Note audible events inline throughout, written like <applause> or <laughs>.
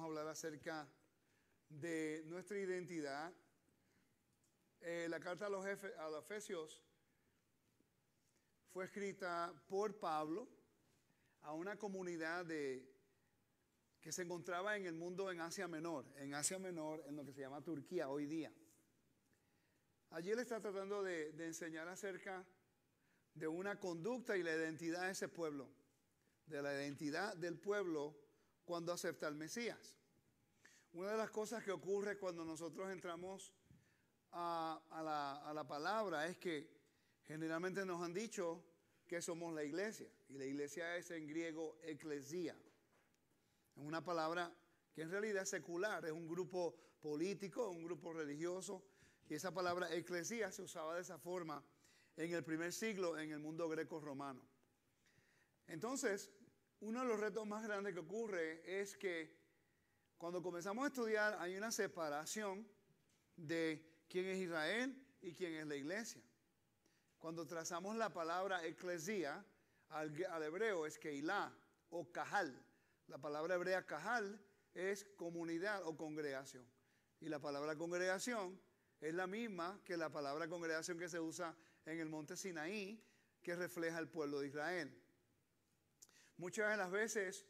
a hablar acerca de nuestra identidad. Eh, la carta a los, Efesios fue escrita por Pablo a una comunidad que se encontraba en el mundo en Asia Menor, en Asia Menor, en lo que se llama Turquía hoy día. Allí él está tratando de enseñar acerca de una conducta y la identidad de ese pueblo, de la identidad del pueblo cuando acepta al Mesías. Una de las cosas que ocurre cuando nosotros entramos a, la, la palabra es que generalmente nos han dicho que somos la iglesia, y la iglesia es en griego eclesia, es una palabra que en realidad es secular, es un grupo político, un grupo religioso, y esa palabra eclesia se usaba de esa forma en el primer siglo en el mundo greco-romano. Entonces, uno de los retos más grandes que ocurre es que cuando comenzamos a estudiar hay una separación de quién es Israel y quién es la iglesia. Cuando trazamos la palabra eclesía al, hebreo es keilah o kahal. La palabra hebrea kahal es comunidad o congregación. Y la palabra congregación es la misma que la palabra congregación que se usa en el monte Sinaí que refleja el pueblo de Israel. Muchas de las veces,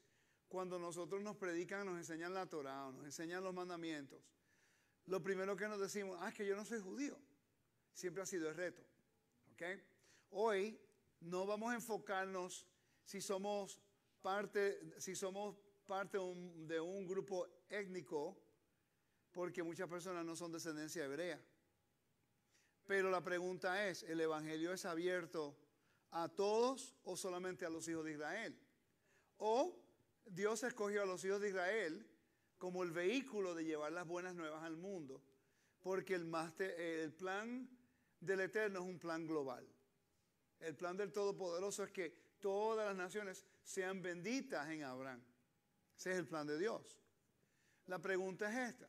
cuando nosotros nos predican, nos enseñan la Torah, nos enseñan los mandamientos, lo primero que nos decimos, ah, es que yo no soy judío. Siempre ha sido el reto. ¿okay? Hoy no vamos a enfocarnos si somos parte, si somos parte de un grupo étnico, porque muchas personas no son descendencia hebrea. Pero la pregunta es, ¿el Evangelio es abierto a todos o solamente a los hijos de Israel? O Dios escogió a los hijos de Israel como el vehículo de llevar las buenas nuevas al mundo, porque el, plan del Eterno es un plan global. El plan del Todopoderoso es que todas las naciones sean benditas en Abraham. Ese es el plan de Dios. La pregunta es esta.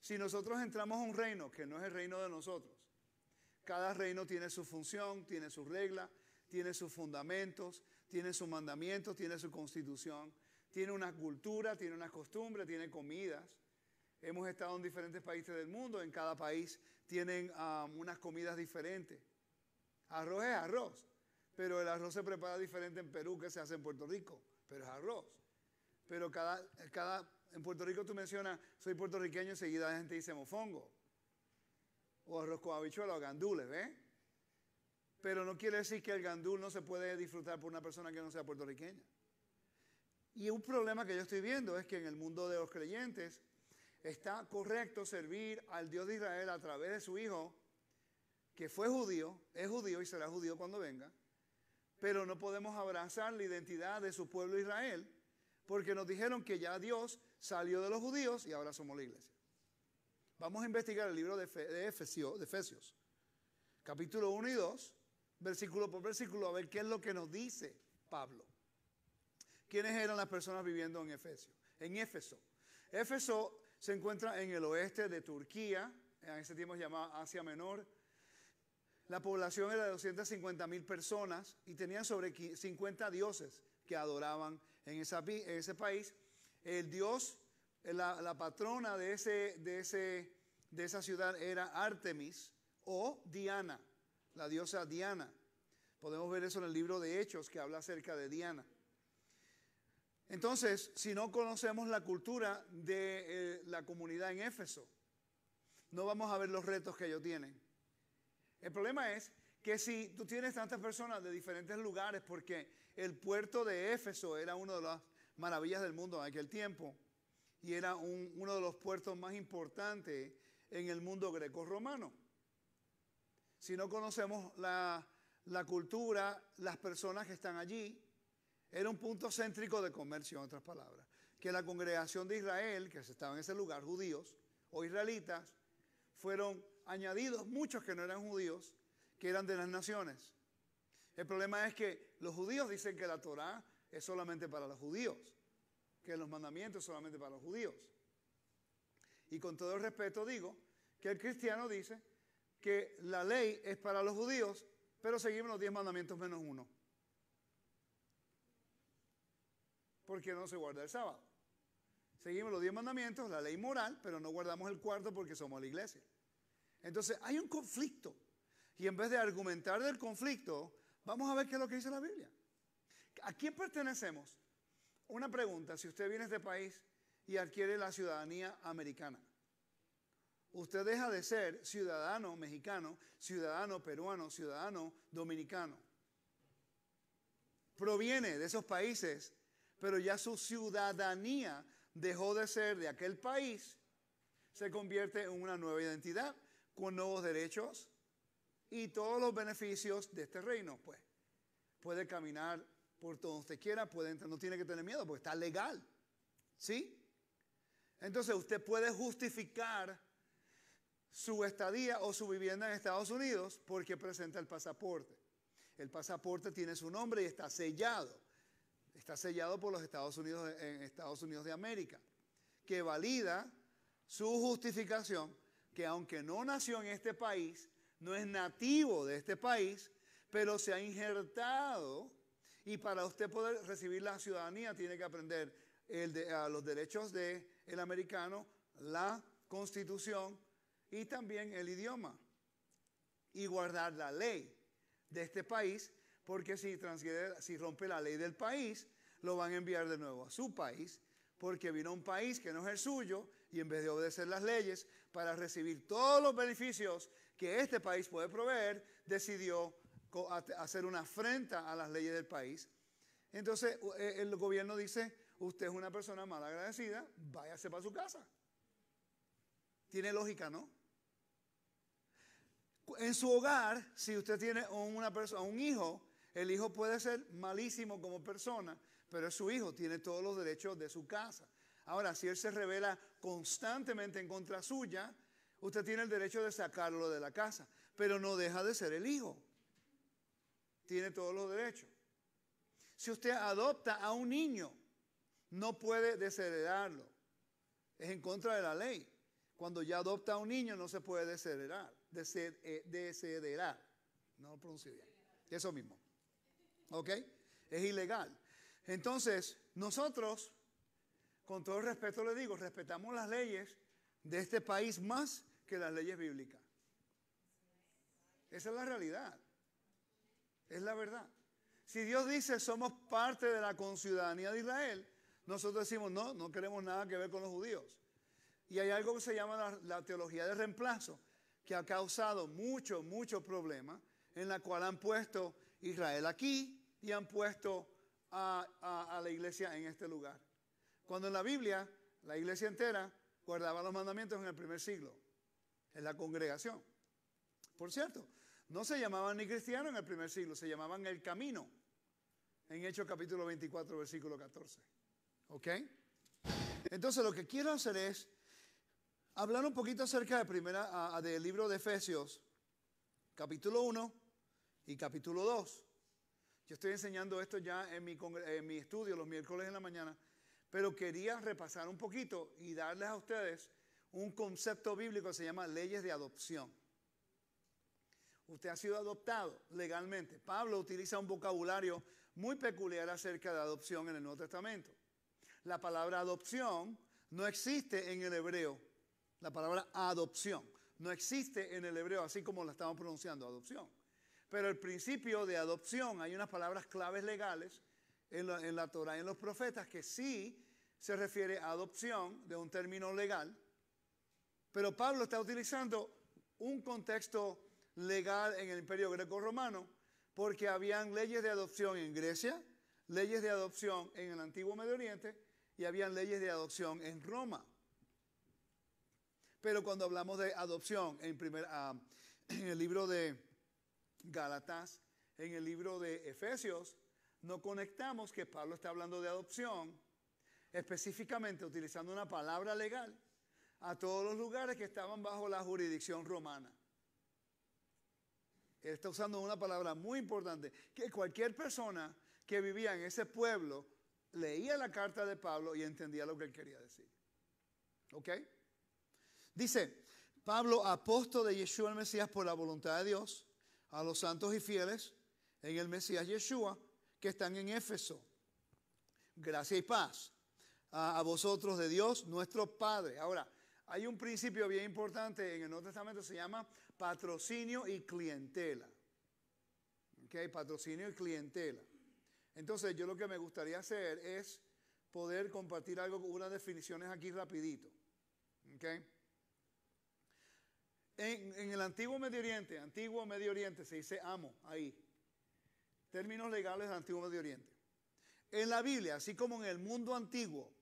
Si nosotros entramos a un reino que no es el reino de nosotros, cada reino tiene su función, tiene su regla, tiene sus fundamentos, tiene sus mandamientos, tiene su constitución, tiene una cultura, tiene unas costumbres, tiene comidas. Hemos estado en diferentes países del mundo, en cada país tienen unas comidas diferentes. Arroz es arroz, pero el arroz se prepara diferente en Perú que se hace en Puerto Rico, pero es arroz. Pero cada, cada en Puerto Rico tú mencionas, soy puertorriqueño, enseguida la gente dice mofongo, o arroz con habichuela o gandules, ¿ves? Pero no quiere decir que el gandul no se puede disfrutar por una persona que no sea puertorriqueña. Y un problema que yo estoy viendo es que en el mundo de los creyentes está correcto servir al Dios de Israel a través de su Hijo, que fue judío, es judío y será judío cuando venga, pero no podemos abrazar la identidad de su pueblo Israel, porque nos dijeron que ya Dios salió de los judíos y ahora somos la iglesia. Vamos a investigar el libro de, Efesios, de Efesios capítulo 1 y 2, versículo por versículo, a ver qué es lo que nos dice Pablo. ¿Quiénes eran las personas viviendo en Efesio? En Éfeso. Éfeso se encuentra en el oeste de Turquía, en ese tiempo se Asia Menor. La población era de 250 mil personas y tenían sobre 50 dioses que adoraban en, esa, ese país. El dios, la, patrona de esa ciudad era Artemis o Diana la diosa Diana. Podemos ver eso en el libro de Hechos que habla acerca de Diana. Entonces, si no conocemos la cultura de eh, la comunidad en Éfeso, no vamos a ver los retos que ellos tienen. El problema es que si tú tienes tantas personas de diferentes lugares, porque el puerto de Éfeso era una de las maravillas del mundo en aquel tiempo y era uno de los puertos más importantes en el mundo greco-romano si no conocemos la, cultura, las personas que están allí. Era un punto céntrico de comercio, en otras palabras. Que la congregación de Israel, que estaba en ese lugar, judíos o israelitas, fueron añadidos muchos que no eran judíos, que eran de las naciones. El problema es que los judíos dicen que la Torá es solamente para los judíos, que los mandamientos son solamente para los judíos. Y con todo el respeto digo que el cristiano dice que la ley es para los judíos, pero seguimos los diez mandamientos menos uno. Porque no se guarda el sábado. Seguimos los diez mandamientos, la ley moral, pero no guardamos el cuarto porque somos la iglesia. Entonces hay un conflicto. Y en vez de argumentar del conflicto, vamos a ver qué es lo que dice la Biblia. ¿A quién pertenecemos? Una pregunta, si usted viene de este país y adquiere la ciudadanía americana usted deja de ser ciudadano mexicano, ciudadano peruano, ciudadano dominicano. Proviene de esos países, pero ya su ciudadanía dejó de ser de aquel país, se convierte en una nueva identidad con nuevos derechos y todos los beneficios de este reino, pues. Puede caminar por donde usted quiera, puede entrar, no tiene que tener miedo porque está legal. ¿Sí? Entonces usted puede justificar su estadía o su vivienda en Estados Unidos porque presenta el pasaporte. El pasaporte tiene su nombre y está sellado. Está sellado por los Estados Unidos de América, que valida su justificación que aunque no nació en este país, no es nativo de este país, pero se ha injertado y para usted poder recibir la ciudadanía tiene que aprender a los derechos del americano, la constitución, y también el idioma y guardar la ley de este país, porque si, si rompe la ley del país, lo van a enviar de nuevo a su país, porque vino a un país que no es el suyo y en vez de obedecer las leyes para recibir todos los beneficios que este país puede proveer, decidió hacer una afrenta a las leyes del país. Entonces eh, el gobierno dice, usted es una persona mal agradecida, váyase para su casa. Tiene lógica, ¿no? En su hogar, si usted tiene una persona, un hijo, el hijo puede ser malísimo como persona, pero es su hijo, tiene todos los derechos de su casa. Ahora, si él se revela constantemente en contra suya, usted tiene el derecho de sacarlo de la casa, pero no deja de ser el hijo. Tiene todos los derechos. Si usted adopta a un niño, no puede desheredarlo. Es en contra de la ley. Cuando ya adopta a un niño no se puede desheredar decederá eh, No lo pronuncio bien. Eso mismo. ¿Ok? Es ilegal. Entonces, nosotros, con todo respeto le digo, respetamos las leyes de este país más que las leyes bíblicas. Esa es la realidad. Es la verdad. Si Dios dice somos parte de la conciudadanía de Israel, nosotros decimos no, no queremos nada que ver con los judíos. Y hay algo que se llama la teología de reemplazo que ha causado mucho, mucho problema, en la cual han puesto Israel aquí y han puesto a, la iglesia en este lugar. Cuando en la Biblia la iglesia entera guardaba los mandamientos en el primer siglo, en la congregación. Por cierto, no se llamaban ni cristianos en el primer siglo, se llamaban el camino, en Hechos capítulo 24, versículo 14. ¿Ok? Entonces lo que quiero hacer es hablar un poquito acerca de primera, del libro de Efesios, capítulo 1 y capítulo 2. Yo estoy enseñando esto ya en mi, en mi estudio los miércoles en la mañana, pero quería repasar un poquito y darles a ustedes un concepto bíblico que se llama leyes de adopción. Usted ha sido adoptado legalmente. Pablo utiliza un vocabulario muy peculiar acerca de adopción en el Nuevo Testamento. La palabra adopción no existe en el hebreo. La palabra adopción. No existe en el hebreo así como la estamos pronunciando, adopción. Pero el principio de adopción, hay unas palabras claves legales en la, Torah y en los profetas que sí se refiere a adopción de un término legal, pero Pablo está utilizando un contexto legal en el imperio greco-romano porque habían leyes de adopción en Grecia, leyes de adopción en el antiguo Medio Oriente y habían leyes de adopción en Roma. Pero cuando hablamos de adopción, en, primer, ah, en el libro de Gálatas, en el libro de Efesios, no conectamos que Pablo está hablando de adopción, específicamente utilizando una palabra legal, a todos los lugares que estaban bajo la jurisdicción romana. Él está usando una palabra muy importante, que cualquier persona que vivía en ese pueblo leía la carta de Pablo y entendía lo que él quería decir. ¿Ok? Dice Pablo, apóstol de Yeshua el Mesías por la voluntad de Dios, a los santos y fieles en el Mesías Yeshua que están en Éfeso. Gracia y paz a, vosotros de Dios, nuestro Padre. Ahora, hay un principio bien importante en el Nuevo Testamento, se llama patrocinio y clientela. ¿Ok? Patrocinio y clientela. Entonces, yo lo que me gustaría hacer es poder compartir algo, unas definiciones aquí rapidito. ¿Ok? En, el antiguo Medio Oriente, antiguo Medio Oriente, se dice amo ahí. Términos legales del antiguo Medio Oriente. En la Biblia, así como en el mundo antiguo,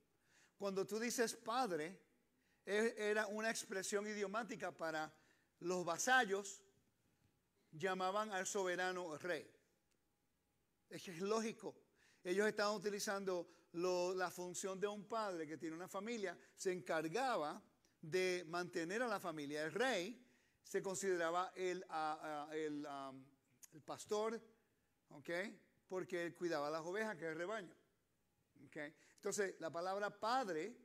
cuando tú dices padre, e, era una expresión idiomática para los vasallos, llamaban al soberano rey. Es es lógico. Ellos estaban utilizando la función de un padre que tiene una familia, se encargaba de mantener a la familia. El rey se consideraba el, el, pastor, porque él cuidaba las ovejas, que es el rebaño. Entonces, la palabra padre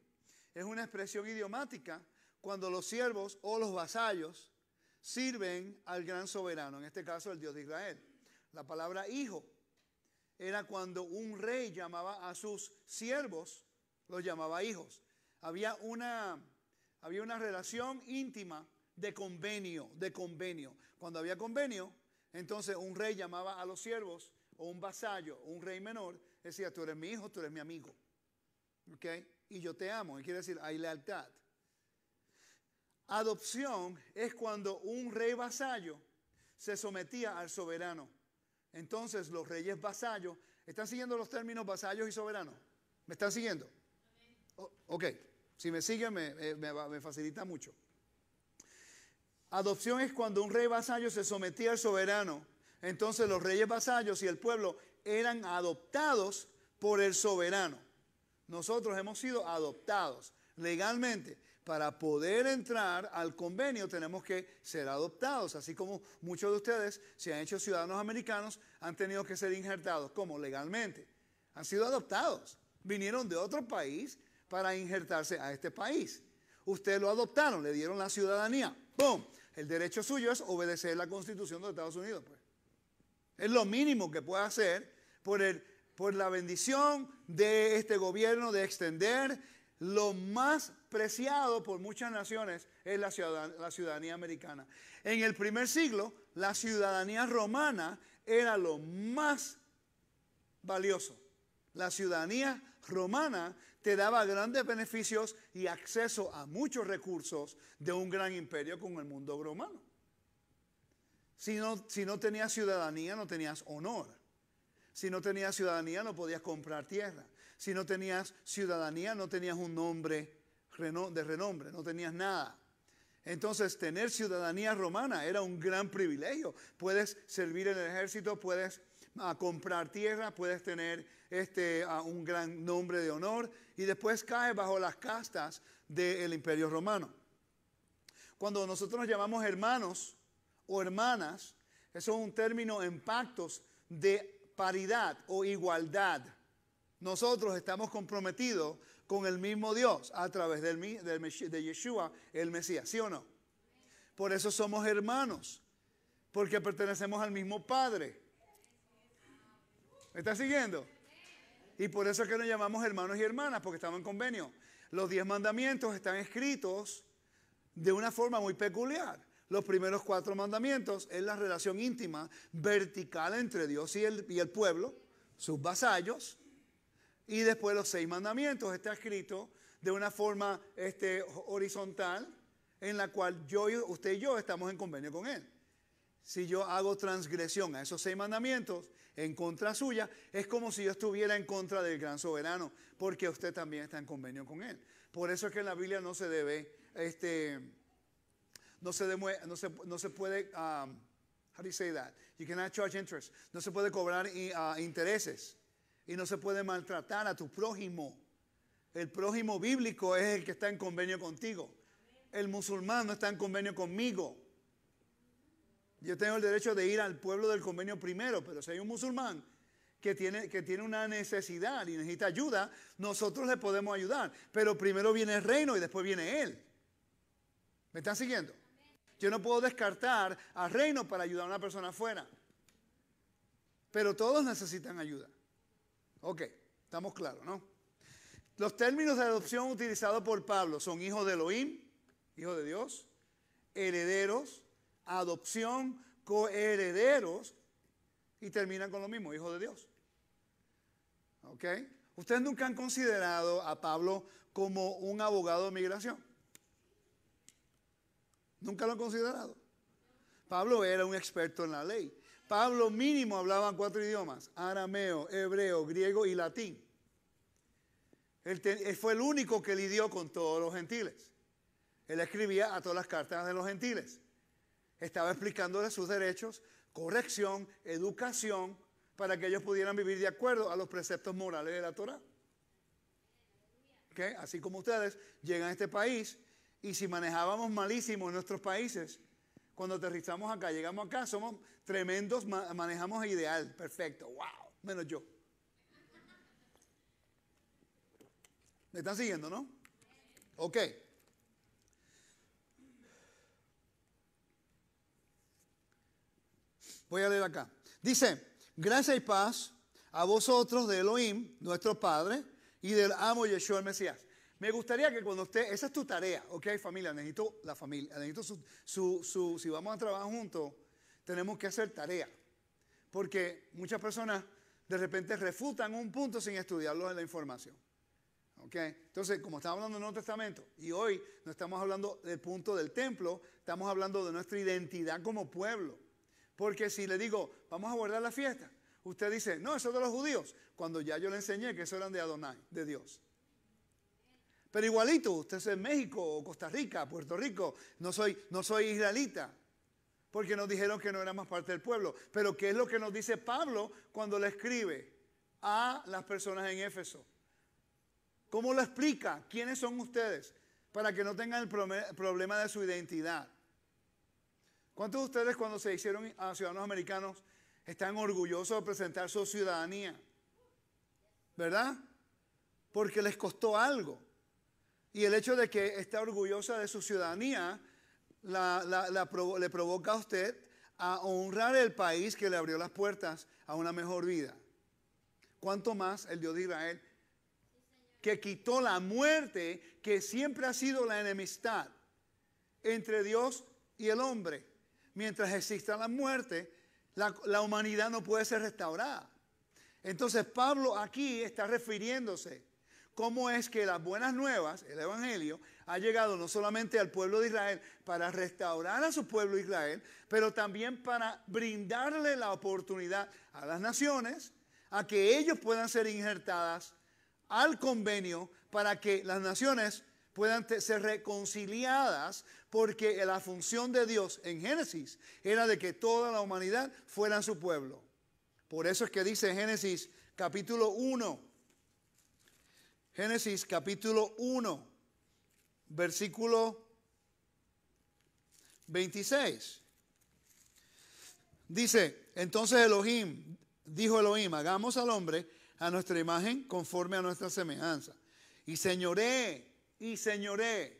es una expresión idiomática cuando los siervos o los vasallos sirven al gran soberano, en este caso el Dios de Israel. La palabra hijo era cuando un rey llamaba a sus siervos, los llamaba hijos. Había una, había una relación íntima de convenio, de convenio. Cuando había convenio, entonces un rey llamaba a los siervos o un vasallo un rey menor, decía, tú eres mi hijo, tú eres mi amigo. ¿Ok? Y yo te amo. Y quiere decir, hay lealtad. Adopción es cuando un rey vasallo se sometía al soberano. Entonces los reyes vasallos, ¿están siguiendo los términos vasallos y soberanos? ¿Me están siguiendo? ok, si me siguen me eh, facilita mucho. Adopción es cuando un rey vasallo se sometía al soberano. Entonces los reyes vasallos y el pueblo eran adoptados por el soberano. Nosotros hemos sido adoptados legalmente. Para poder entrar al convenio tenemos que ser adoptados, así como muchos de ustedes se han hecho ciudadanos americanos, han tenido que ser injertados, como legalmente. Han sido adoptados, vinieron de otro país para injertarse a este país. Ustedes lo adoptaron, le dieron la ciudadanía. ¡Bum! El derecho suyo es obedecer la constitución de Estados Unidos. Pues. Es lo mínimo que puede hacer por, la bendición de este gobierno de extender lo más preciado por muchas naciones es la, la ciudadanía americana. En el primer siglo, la ciudadanía romana era lo más valioso. La ciudadanía romana te daba grandes beneficios y acceso a muchos recursos de un gran imperio como el mundo romano. Si no, si no tenías ciudadanía, no tenías honor. Si no tenías ciudadanía, no podías comprar tierra. Si no tenías ciudadanía, no tenías un nombre de renombre, no tenías nada. Entonces, tener ciudadanía romana era un gran privilegio. Puedes servir en el ejército, puedes ah, comprar tierra, puedes tener este, a un gran nombre de honor y después cae bajo las castas del imperio romano. Cuando nosotros nos llamamos hermanos o hermanas, eso es un término en pactos de paridad o igualdad. Nosotros estamos comprometidos con el mismo Dios a través del, de Yeshua, el Mesías, ¿sí o no? Por eso somos hermanos, porque pertenecemos al mismo Padre. ¿Me está siguiendo? Y por eso es que nos llamamos hermanos y hermanas, porque estamos en convenio. Los diez mandamientos están escritos de una forma muy peculiar. Los primeros cuatro mandamientos es la relación íntima, vertical entre Dios y el, pueblo, sus vasallos. Y después los seis mandamientos está escrito de una forma este, horizontal, en la cual yo, usted y yo estamos en convenio con Él. Si yo hago transgresión a esos seis mandamientos, en contra suya, es como si yo estuviera en contra del gran soberano, porque usted también está en convenio con él. Por eso es que en la Biblia no se debe, este, no se, no se, no se puede, um, how do you say that? You cannot charge interest. No se puede cobrar ah, intereses y no se puede maltratar a tu prójimo. El prójimo bíblico es el que está en convenio contigo. El musulmán no está en convenio conmigo. Yo tengo el derecho de ir al pueblo del convenio primero, pero si hay un musulmán que tiene, que tiene una necesidad y necesita ayuda, nosotros le podemos ayudar. Pero primero viene el reino y después viene él. ¿Me están siguiendo? Yo no puedo descartar al reino para ayudar a una persona afuera. Pero todos necesitan ayuda. Ok, estamos claros, ¿no? Los términos de adopción utilizados por Pablo son hijo de Elohim, hijo de Dios, herederos, adopción, coherederos, y terminan con lo mismo, hijo de Dios. ¿Ok? Ustedes nunca han considerado a Pablo como un abogado de migración. Nunca lo han considerado. Pablo era un experto en la ley. Pablo mínimo hablaba cuatro idiomas, arameo, hebreo, griego y latín. fue el único que lidió con todos los gentiles. Él escribía a todas las cartas de los gentiles. Estaba explicándoles sus derechos, corrección, educación, para que ellos pudieran vivir de acuerdo a los preceptos morales de la Torah. Así como ustedes llegan a este país y si manejábamos malísimo en nuestros países, cuando aterrizamos acá, llegamos acá, somos tremendos, manejamos ideal, perfecto, wow, menos yo. ¿Me están siguiendo, no? Ok. Voy a leer acá. Dice, gracia y paz a vosotros de Elohim, nuestro Padre, y del amo Yeshua el Mesías. Me gustaría que cuando usted, esa es tu tarea, ok familia, necesito la familia, necesito su, su, si vamos a trabajar juntos, tenemos que hacer tarea. Porque muchas personas de repente refutan un punto sin estudiarlo en la información. Okay. Entonces, como estamos hablando del Nuevo Testamento y hoy no estamos hablando del punto del templo, estamos hablando de nuestra identidad como pueblo. Porque si le digo, vamos a guardar la fiesta, usted dice, no, eso de los judíos, cuando ya yo le enseñé que eso eran de Adonai, de Dios. Pero igualito, usted es en México o Costa Rica, Puerto Rico, no soy, no soy israelita, porque nos dijeron que no éramos parte del pueblo. Pero ¿qué es lo que nos dice Pablo cuando le escribe a las personas en Éfeso? ¿Cómo lo explica? ¿Quiénes son ustedes? Para que no tengan el problema de su identidad. ¿Cuántos de ustedes cuando se hicieron a ciudadanos americanos están orgullosos de presentar su ciudadanía? ¿Verdad? Porque les costó algo. Y el hecho de que está orgullosa de su ciudadanía la, le provoca a usted a honrar el país que le abrió las puertas a una mejor vida. ¿Cuánto más el Dios de Israel que quitó la muerte que siempre ha sido la enemistad entre Dios y el hombre? mientras exista la muerte, la, humanidad no puede ser restaurada. Entonces Pablo aquí está refiriéndose cómo es que las buenas nuevas, el Evangelio, ha llegado no solamente al pueblo de Israel para restaurar a su pueblo Israel, pero también para brindarle la oportunidad a las naciones a que ellos puedan ser injertadas al convenio para que las naciones puedan ser reconciliadas porque la función de Dios en Génesis era de que toda la humanidad fuera su pueblo. Por eso es que dice Génesis capítulo 1, Génesis capítulo 1, versículo 26. Dice, entonces Elohim, dijo Elohim, hagamos al hombre a nuestra imagen conforme a nuestra semejanza. Y señoré, y señoré.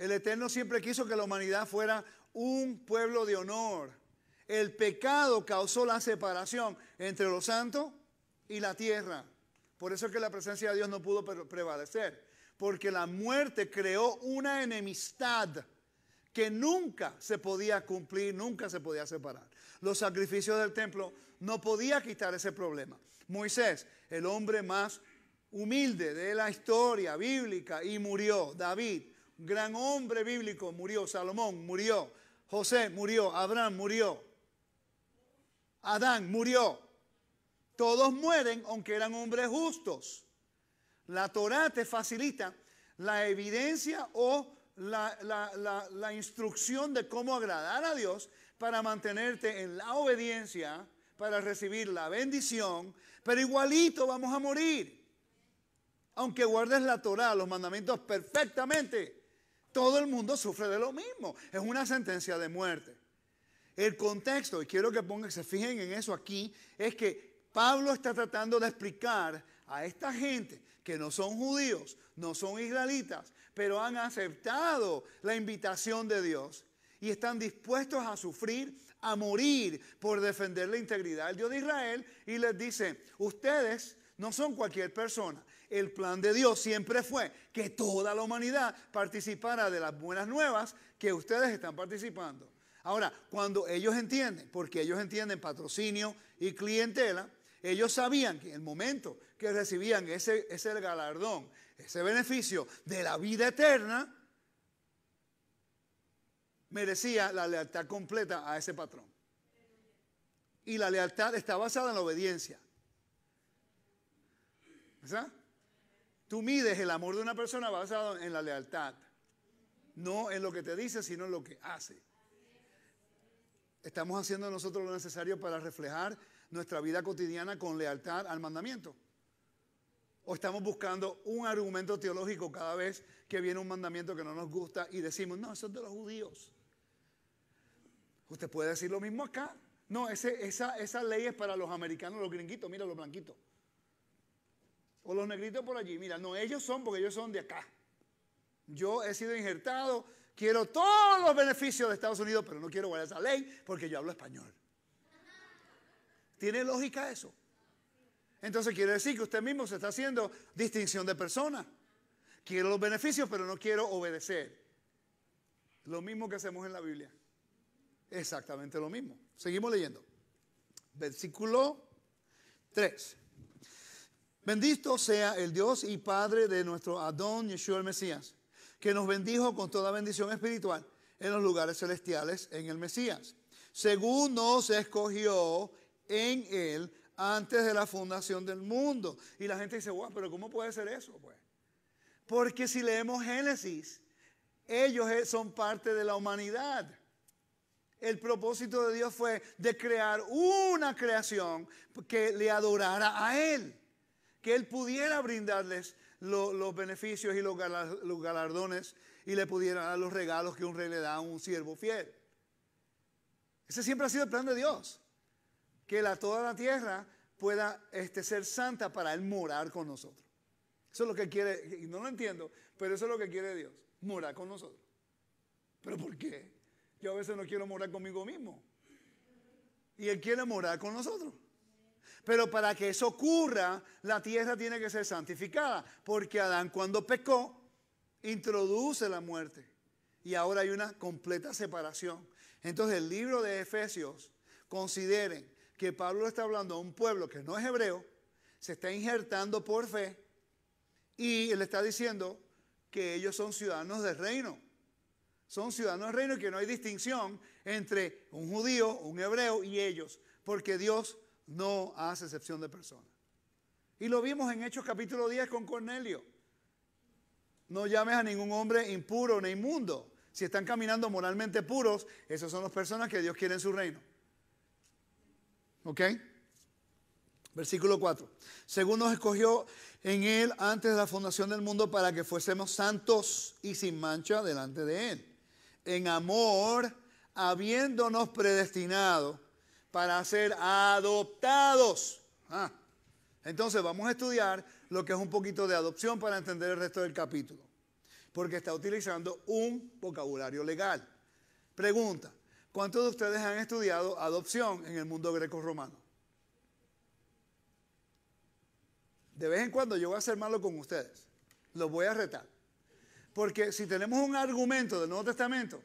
El Eterno siempre quiso que la humanidad fuera un pueblo de honor. El pecado causó la separación entre los santos y la tierra. Por eso es que la presencia de Dios no pudo prevalecer. Porque la muerte creó una enemistad que nunca se podía cumplir, nunca se podía separar. Los sacrificios del templo no podían quitar ese problema. Moisés, el hombre más humilde de la historia bíblica, y murió. David, gran hombre bíblico murió, Salomón murió, José murió, Abraham murió, Adán murió. Todos mueren aunque eran hombres justos. La Torah te facilita la evidencia o la, instrucción de cómo agradar a Dios para mantenerte en la obediencia, para recibir la bendición, pero igualito vamos a morir. Aunque guardes la Torah, los mandamientos perfectamente, todo el mundo sufre de lo mismo. Es una sentencia de muerte. El contexto, y quiero que pongan, se fijen en eso aquí, es que Pablo está tratando de explicar a esta gente que no son judíos, no son israelitas, pero han aceptado la invitación de Dios y están dispuestos a sufrir, a morir por defender la integridad del Dios de Israel. Y les dice, ustedes no son cualquier persona, el plan de Dios siempre fue que toda la humanidad participara de las buenas nuevas que ustedes están participando. Ahora, cuando ellos entienden, porque ellos entienden patrocinio y clientela, ellos sabían que en el momento que recibían ese, ese galardón, ese beneficio de la vida eterna, merecía la lealtad completa a ese patrón. Y la lealtad está basada en la obediencia. Tú mides el amor de una persona basado en la lealtad. No en lo que te dice, sino en lo que hace. Estamos haciendo nosotros lo necesario para reflejar nuestra vida cotidiana con lealtad al mandamiento. O estamos buscando un argumento teológico cada vez que viene un mandamiento que no nos gusta y decimos, no, eso es de los judíos. Usted puede decir lo mismo acá. No, esa, esa ley es para los americanos, los gringuitos, mira, los blanquitos. O los negritos por allí. Mira, no, ellos son porque ellos son de acá. Yo he sido injertado, quiero todos los beneficios de Estados Unidos, pero no quiero guardar esa ley porque yo hablo español. ¿Tiene lógica eso? Entonces quiere decir que usted mismo se está haciendo distinción de persona. Quiero los beneficios, pero no quiero obedecer. Lo mismo que hacemos en la Biblia. Exactamente lo mismo. Seguimos leyendo. Versículo 3. Bendito sea el Dios y Padre de nuestro Adón Yeshua el Mesías, que nos bendijo con toda bendición espiritual en los lugares celestiales en el Mesías, según nos escogió en él antes de la fundación del mundo. Y la gente dice, wow, pero ¿cómo puede ser eso? Pues? Porque si leemos Génesis, ellos eh, son parte de la humanidad. El propósito de Dios fue de crear una creación que le adorara a Él que Él pudiera brindarles los beneficios y los, galardones y le pudiera dar los regalos que un rey le da a un siervo fiel. Ese siempre ha sido el plan de Dios, que la, toda la tierra pueda este, ser santa para Él morar con nosotros. Eso es lo que quiere, y no lo entiendo, pero eso es lo que quiere Dios, morar con nosotros. ¿Pero por qué? Yo a veces no quiero morar conmigo mismo. Y Él quiere morar con nosotros. Pero para que eso ocurra, la tierra tiene que ser santificada, porque Adán cuando pecó, introduce la muerte. Y ahora hay una completa separación. Entonces el libro de Efesios, consideren que Pablo está hablando a un pueblo que no es hebreo, se está injertando por fe y le está diciendo que ellos son ciudadanos del reino. Son ciudadanos del reino y que no hay distinción entre un judío, un hebreo y ellos, porque Dios no hace excepción de personas. Y lo vimos en Hechos capítulo 10 con Cornelio. No llames a ningún hombre impuro ni inmundo. Si están caminando moralmente puros, esas son las personas que Dios quiere en su reino. ¿Ok? Versículo 4. Según nos escogió en Él antes de la fundación del mundo para que fuésemos santos y sin mancha delante de Él. En amor, habiéndonos predestinado para ser adoptados. Ah, entonces vamos a estudiar lo que es un poquito de adopción para entender el resto del capítulo, porque está utilizando un vocabulario legal. Pregunta, ¿cuántos de ustedes han estudiado adopción en el mundo greco-romano? De vez en cuando yo voy a hacer malo con ustedes, los voy a retar, porque si tenemos un argumento del Nuevo Testamento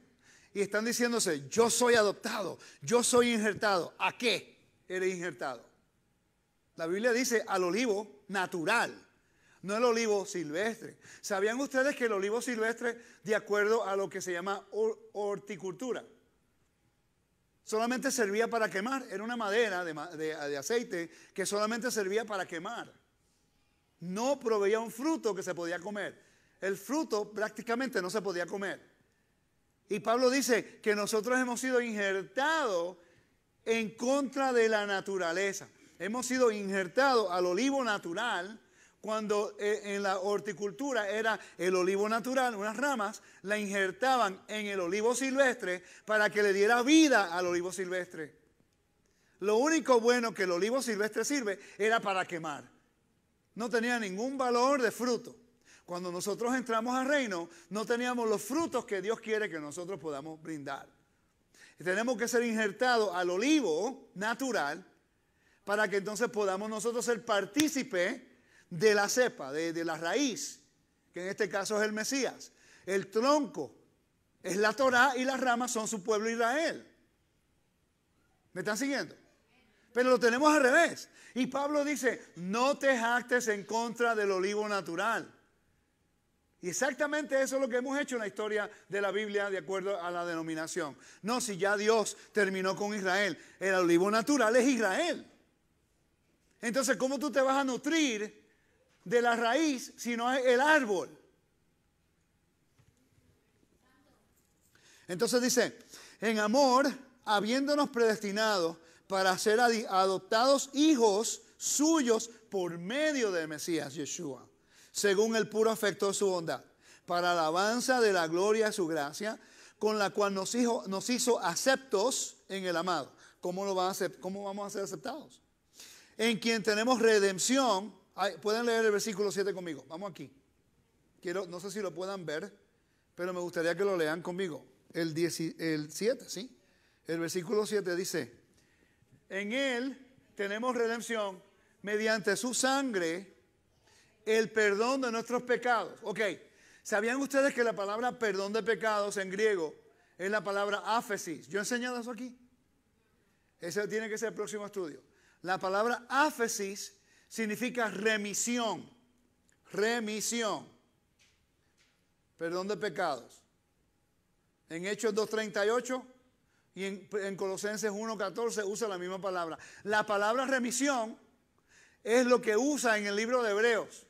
y están diciéndose, yo soy adoptado, yo soy injertado. ¿A qué eres injertado? La Biblia dice al olivo natural, no el olivo silvestre. ¿Sabían ustedes que el olivo silvestre, de acuerdo a lo que se llama horticultura, solamente servía para quemar? Era una madera de aceite que solamente servía para quemar. No proveía un fruto que se podía comer. El fruto prácticamente no se podía comer. Y Pablo dice que nosotros hemos sido injertados en contra de la naturaleza. Hemos sido injertados al olivo natural cuando eh, en la horticultura era el olivo natural, unas ramas, la injertaban en el olivo silvestre para que le diera vida al olivo silvestre. Lo único bueno que el olivo silvestre sirve era para quemar. No tenía ningún valor de fruto. Cuando nosotros entramos al reino, no teníamos los frutos que Dios quiere que nosotros podamos brindar. tenemos que ser injertados al olivo natural para que entonces podamos nosotros ser partícipe de la cepa, de, la raíz, que en este caso es el Mesías. El tronco es la Torá y las ramas son su pueblo Israel. ¿Me están siguiendo? Pero lo tenemos al revés. Y Pablo dice, no te jactes en contra del olivo natural. Y exactamente eso es lo que hemos hecho en la historia de la Biblia de acuerdo a la denominación. No, si ya Dios terminó con Israel, el olivo natural es Israel. Entonces, ¿cómo tú te vas a nutrir de la raíz si no es el árbol? Entonces dice, en amor, habiéndonos predestinado para ser adoptados hijos suyos por medio de Mesías Yeshua según el puro afecto de su bondad, para alabanza de la gloria de su gracia, con la cual nos hizo, nos hizo aceptos en el amado. ¿Cómo, lo va a ¿Cómo vamos a ser aceptados? En quien tenemos redención. Pueden leer el versículo 7 conmigo. Vamos aquí. Quiero, no sé si lo puedan ver, pero me gustaría que lo lean conmigo. El, el 7, ¿sí? El versículo 7 dice, en él tenemos redención mediante su sangre el perdón de nuestros pecados. Ok, ¿sabían ustedes que la palabra perdón de pecados en griego es la palabra áfesis? Yo he enseñado eso aquí. Ese tiene que ser el próximo estudio. La palabra áfesis significa remisión. Remisión. Perdón de pecados. En Hechos 2.38 y en, en Colosenses 1.14 usa la misma palabra. La palabra remisión es lo que usa en el libro de Hebreos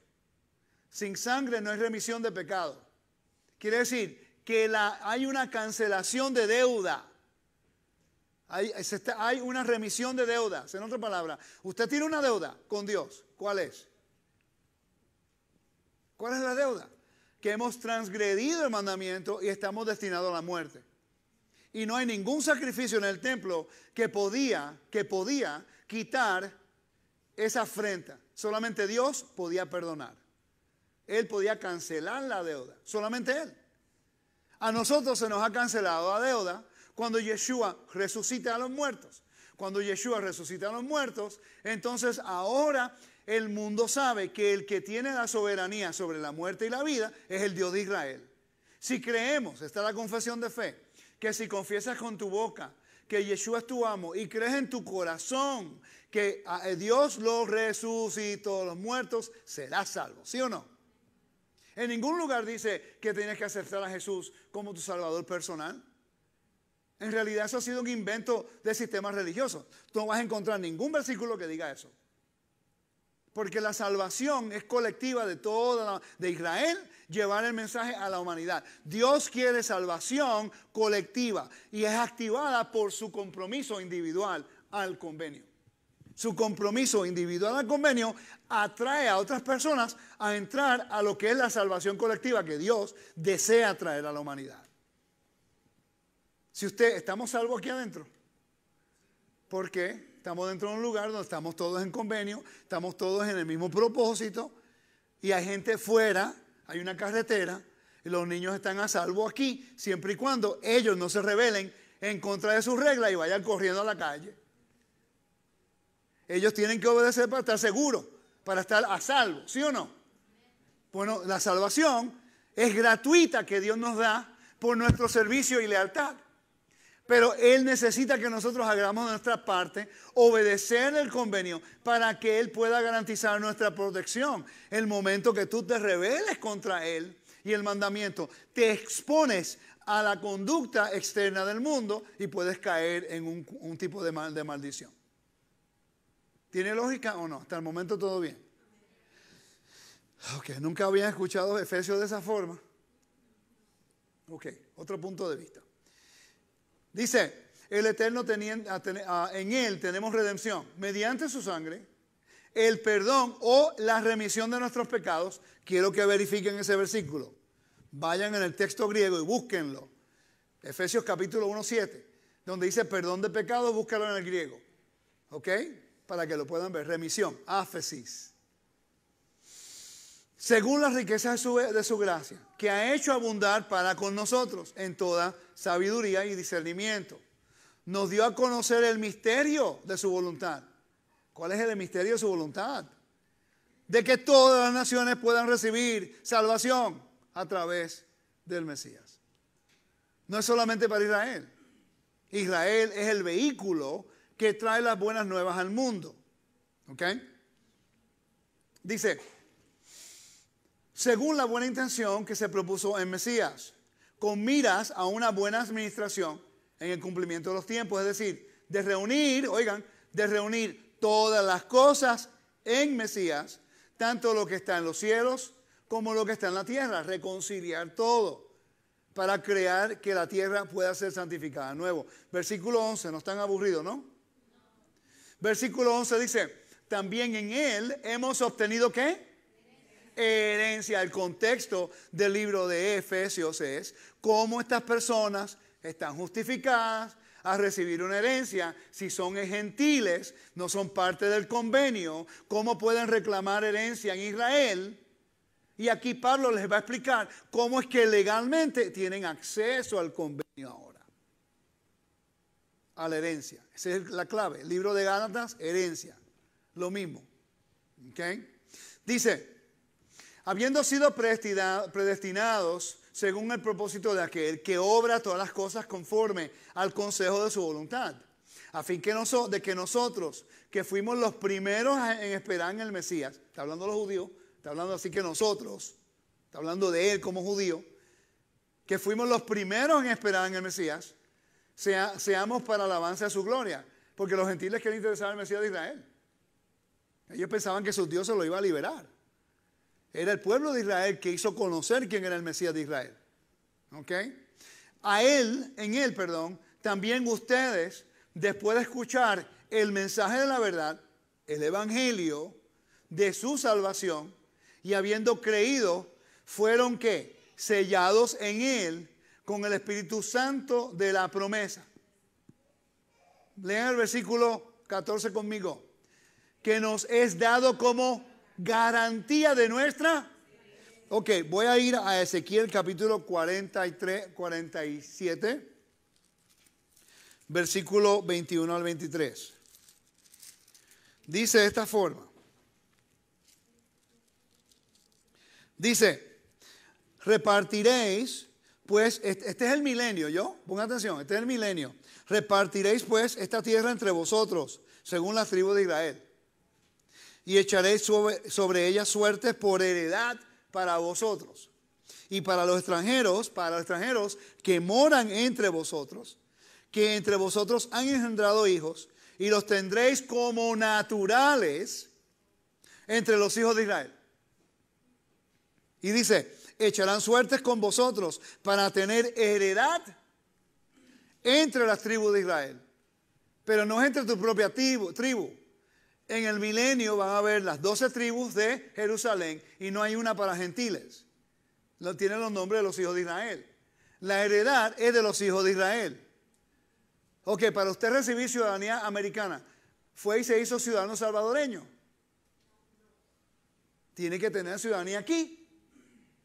sin sangre no es remisión de pecado. Quiere decir que hay una cancelación de deuda. Hay, una remisión de deudas. En otra palabra, usted tiene una deuda con Dios. ¿Cuál es? ¿Cuál es la deuda? Que hemos transgredido el mandamiento y estamos destinados a la muerte. Y no hay ningún sacrificio en el templo que podía, que podía quitar esa afrenta. Solamente Dios podía perdonar. Él podía cancelar la deuda, solamente Él. A nosotros se nos ha cancelado la deuda cuando Yeshua resucita a los muertos. Cuando Yeshua resucita a los muertos, entonces ahora el mundo sabe que el que tiene la soberanía sobre la muerte y la vida es el Dios de Israel. Si creemos, está la confesión de fe, que si confiesas con tu boca que Yeshua es tu amo y crees en tu corazón que ah, eh, Dios lo resucitó a los muertos, serás salvo, ¿sí o no? En ningún lugar dice que tienes que aceptar a Jesús como tu Salvador personal. En realidad eso ha sido un invento de sistemas religiosos. Tú no vas a encontrar ningún versículo que diga eso. Porque la salvación es colectiva de toda de Israel, llevar el mensaje a la humanidad. Dios quiere salvación colectiva y es activada por su compromiso individual al convenio su compromiso individual al convenio atrae a otras personas a entrar a lo que es la salvación colectiva que Dios desea traer a la humanidad. Si usted, estamos salvos aquí adentro. ¿Por qué? Estamos dentro de un lugar donde estamos todos en convenio, estamos todos en el mismo propósito y hay gente fuera, hay una carretera y los niños están a salvo aquí, siempre y cuando ellos no se rebelen en contra de sus reglas y vayan corriendo a la calle. Ellos tienen que obedecer para estar seguros, para estar a salvo, ¿sí o no? Bueno, la salvación es gratuita que Dios nos da por nuestro servicio y lealtad. Pero Él necesita que nosotros hagamos nuestra parte, obedecer el convenio, para que Él pueda garantizar nuestra protección. El momento que tú te rebeles contra Él y el mandamiento, te expones a la conducta externa del mundo y puedes caer en un, un tipo de, mal, de maldición. ¿Tiene lógica o no? Hasta el momento todo bien. Ok, nunca había escuchado Efesios de esa forma. Ok, otro punto de vista. Dice, el Eterno en Él tenemos redención mediante su sangre, el perdón o la remisión de nuestros pecados. Quiero que verifiquen ese versículo. Vayan en el texto griego y búsquenlo. Efesios capítulo 1.7, donde dice perdón de pecado, búscalo en el griego. ¿Ok? para que lo puedan ver. Remisión, áfesis. Según las riquezas de su, de su gracia, que ha hecho abundar para con nosotros en toda sabiduría y discernimiento. Nos dio a conocer el misterio de su voluntad. ¿Cuál es el misterio de su voluntad? De que todas las naciones puedan recibir salvación a través del Mesías. No es solamente para Israel. Israel es el vehículo que trae las buenas nuevas al mundo. ¿Ok? Dice, según la buena intención que se propuso en Mesías, con miras a una buena administración en el cumplimiento de los tiempos, es decir, de reunir, oigan, de reunir todas las cosas en Mesías, tanto lo que está en los cielos como lo que está en la tierra, reconciliar todo para crear que la tierra pueda ser santificada. Nuevo, versículo 11, no están aburridos, ¿no? Versículo 11 dice, también en él hemos obtenido qué? Herencia. El contexto del libro de Efesios es cómo estas personas están justificadas a recibir una herencia si son gentiles, no son parte del convenio, cómo pueden reclamar herencia en Israel. Y aquí Pablo les va a explicar cómo es que legalmente tienen acceso al convenio ahora, a la herencia. Esa es la clave. El libro de Gálatas, herencia. Lo mismo. Dice, habiendo sido predestinados según el propósito de aquel que obra todas las cosas conforme al consejo de su voluntad, a fin que de que nosotros, que fuimos los primeros en esperar en el Mesías, está hablando los judíos, está hablando así que nosotros, está hablando de él como judío, que fuimos los primeros en esperar en el Mesías, seamos para alabanza de su gloria. Porque los gentiles querían interesar al Mesías de Israel. Ellos pensaban que su Dios Se lo iba a liberar. Era el pueblo de Israel que hizo conocer quién era el Mesías de Israel. ¿Ok? A él, en él, perdón, también ustedes, después de escuchar el mensaje de la verdad, el evangelio de su salvación, y habiendo creído, fueron que sellados en él con el Espíritu Santo de la promesa. Lean el versículo 14 conmigo. Que nos es dado como garantía de nuestra. Ok, voy a ir a Ezequiel capítulo 43, 47, versículo 21 al 23. Dice de esta forma. Dice, repartiréis pues este, es el milenio, ¿yo? Pon atención, este es el milenio. Repartiréis pues esta tierra entre vosotros, según las tribus de Israel. Y echaréis sobre, sobre ella suertes por heredad para vosotros. Y para los extranjeros, para los extranjeros que moran entre vosotros, que entre vosotros han engendrado hijos, y los tendréis como naturales entre los hijos de Israel. Y dice, echarán suertes con vosotros para tener heredad entre las tribus de Israel. Pero no es entre tu propia tribu. En el milenio van a haber las doce tribus de Jerusalén y no hay una para gentiles. Tienen los nombres de los hijos de Israel. La heredad es de los hijos de Israel. Ok, para usted recibir ciudadanía americana, fue y se hizo ciudadano salvadoreño. Tiene que tener ciudadanía aquí.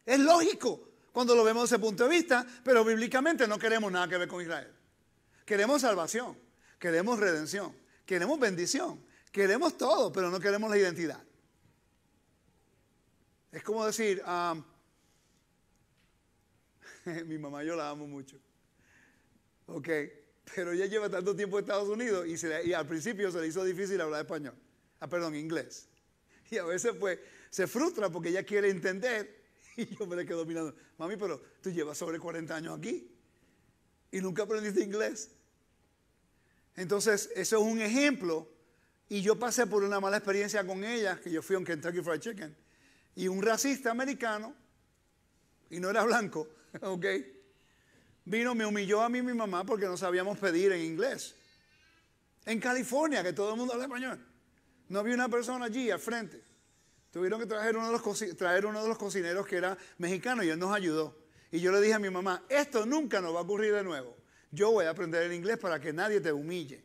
Es lógico cuando lo vemos desde ese punto de vista, pero bíblicamente no queremos nada que ver con Israel. Queremos salvación, queremos redención, queremos bendición, queremos todo, pero no queremos la identidad. Es como decir, <laughs> mi mamá yo la amo mucho, ok, pero ella lleva tanto tiempo en Estados Unidos y, al principio se le hizo difícil hablar español, ah, perdón, inglés. <laughs> Y a veces pues se frustra porque ella quiere entender <laughs> Y yo me le quedo mirando, mami, pero tú llevas sobre 40 años aquí y nunca aprendiste inglés. Entonces, eso es un ejemplo. Y yo pasé por una mala experiencia con ella, que yo fui a Kentucky Fried Chicken, y un racista americano, y no era blanco, <laughs> ¿ok? Vino, me humilló a mí y mi mamá porque no sabíamos pedir en inglés. En California, que todo el mundo habla español. No había una persona allí al frente. Tuvieron que traer uno, de los traer uno de los cocineros que era mexicano y él nos ayudó. Y yo le dije a mi mamá, esto nunca nos va a ocurrir de nuevo. Yo voy a aprender el inglés para que nadie te humille.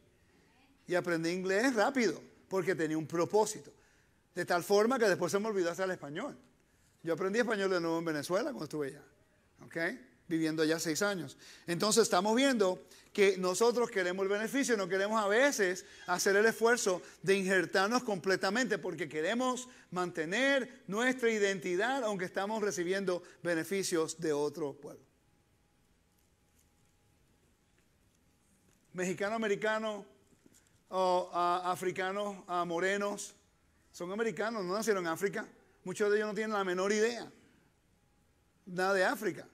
Y aprendí inglés rápido, porque tenía un propósito. De tal forma que después se me olvidó hacer el español. Yo aprendí español de nuevo en Venezuela cuando estuve allá. ¿Okay? viviendo allá seis años. Entonces estamos viendo que nosotros queremos el beneficio, no queremos a veces hacer el esfuerzo de injertarnos completamente porque queremos mantener nuestra identidad aunque estamos recibiendo beneficios de otro pueblo. Mexicano, americano, o africanos, morenos, son americanos, no nacieron en África. Muchos de ellos no tienen la menor idea, nada de África.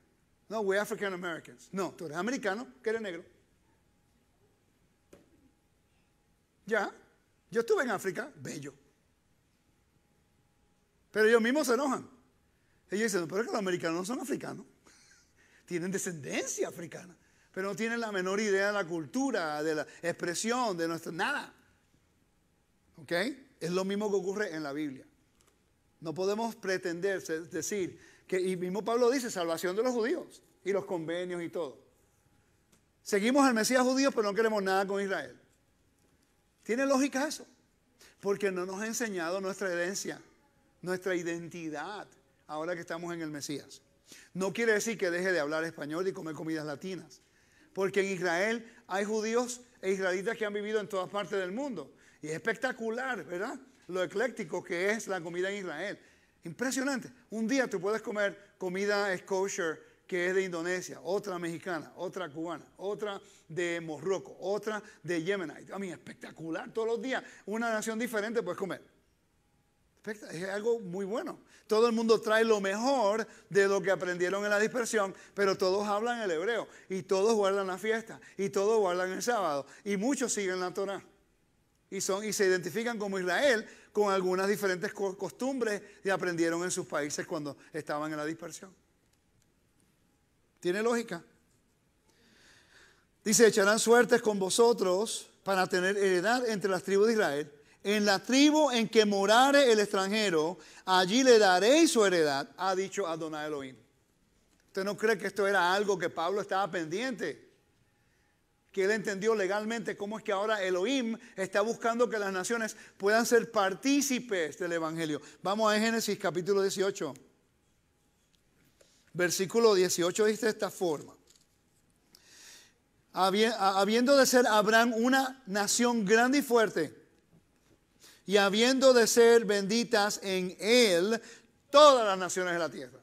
No, we're African Americans. No, tú eres americano, que eres negro. Ya, yo estuve en África, bello. Pero ellos mismos se enojan. Ellos dicen, pero es que los americanos no son africanos. <laughs> tienen descendencia africana, pero no tienen la menor idea de la cultura, de la expresión, de nuestra, nada. ¿Ok? Es lo mismo que ocurre en la Biblia. No podemos pretender decir, y mismo Pablo dice, salvación de los judíos y los convenios y todo. Seguimos al Mesías judío, pero no queremos nada con Israel. ¿Tiene lógica eso? Porque no nos ha enseñado nuestra herencia, nuestra identidad, ahora que estamos en el Mesías. No quiere decir que deje de hablar español y comer comidas latinas. Porque en Israel hay judíos e israelitas que han vivido en todas partes del mundo. Y es espectacular, ¿verdad? Lo ecléctico que es la comida en Israel. Impresionante. Un día tú puedes comer comida kosher que es de Indonesia, otra mexicana, otra cubana, otra de Morroco, otra de Yemen. A mí, espectacular. Todos los días una nación diferente puedes comer. Es algo muy bueno. Todo el mundo trae lo mejor de lo que aprendieron en la dispersión, pero todos hablan el hebreo y todos guardan la fiesta y todos guardan el sábado y muchos siguen la Torah. Y, son, y se identifican como Israel con algunas diferentes costumbres y aprendieron en sus países cuando estaban en la dispersión. ¿Tiene lógica? Dice, echarán suertes con vosotros para tener heredad entre las tribus de Israel. En la tribu en que morare el extranjero, allí le daréis su heredad, ha dicho Adonai Elohim. ¿Usted no cree que esto era algo que Pablo estaba pendiente? que él entendió legalmente cómo es que ahora Elohim está buscando que las naciones puedan ser partícipes del Evangelio. Vamos a Génesis capítulo 18. Versículo 18 dice de esta forma. Habiendo de ser Abraham una nación grande y fuerte, y habiendo de ser benditas en él todas las naciones de la tierra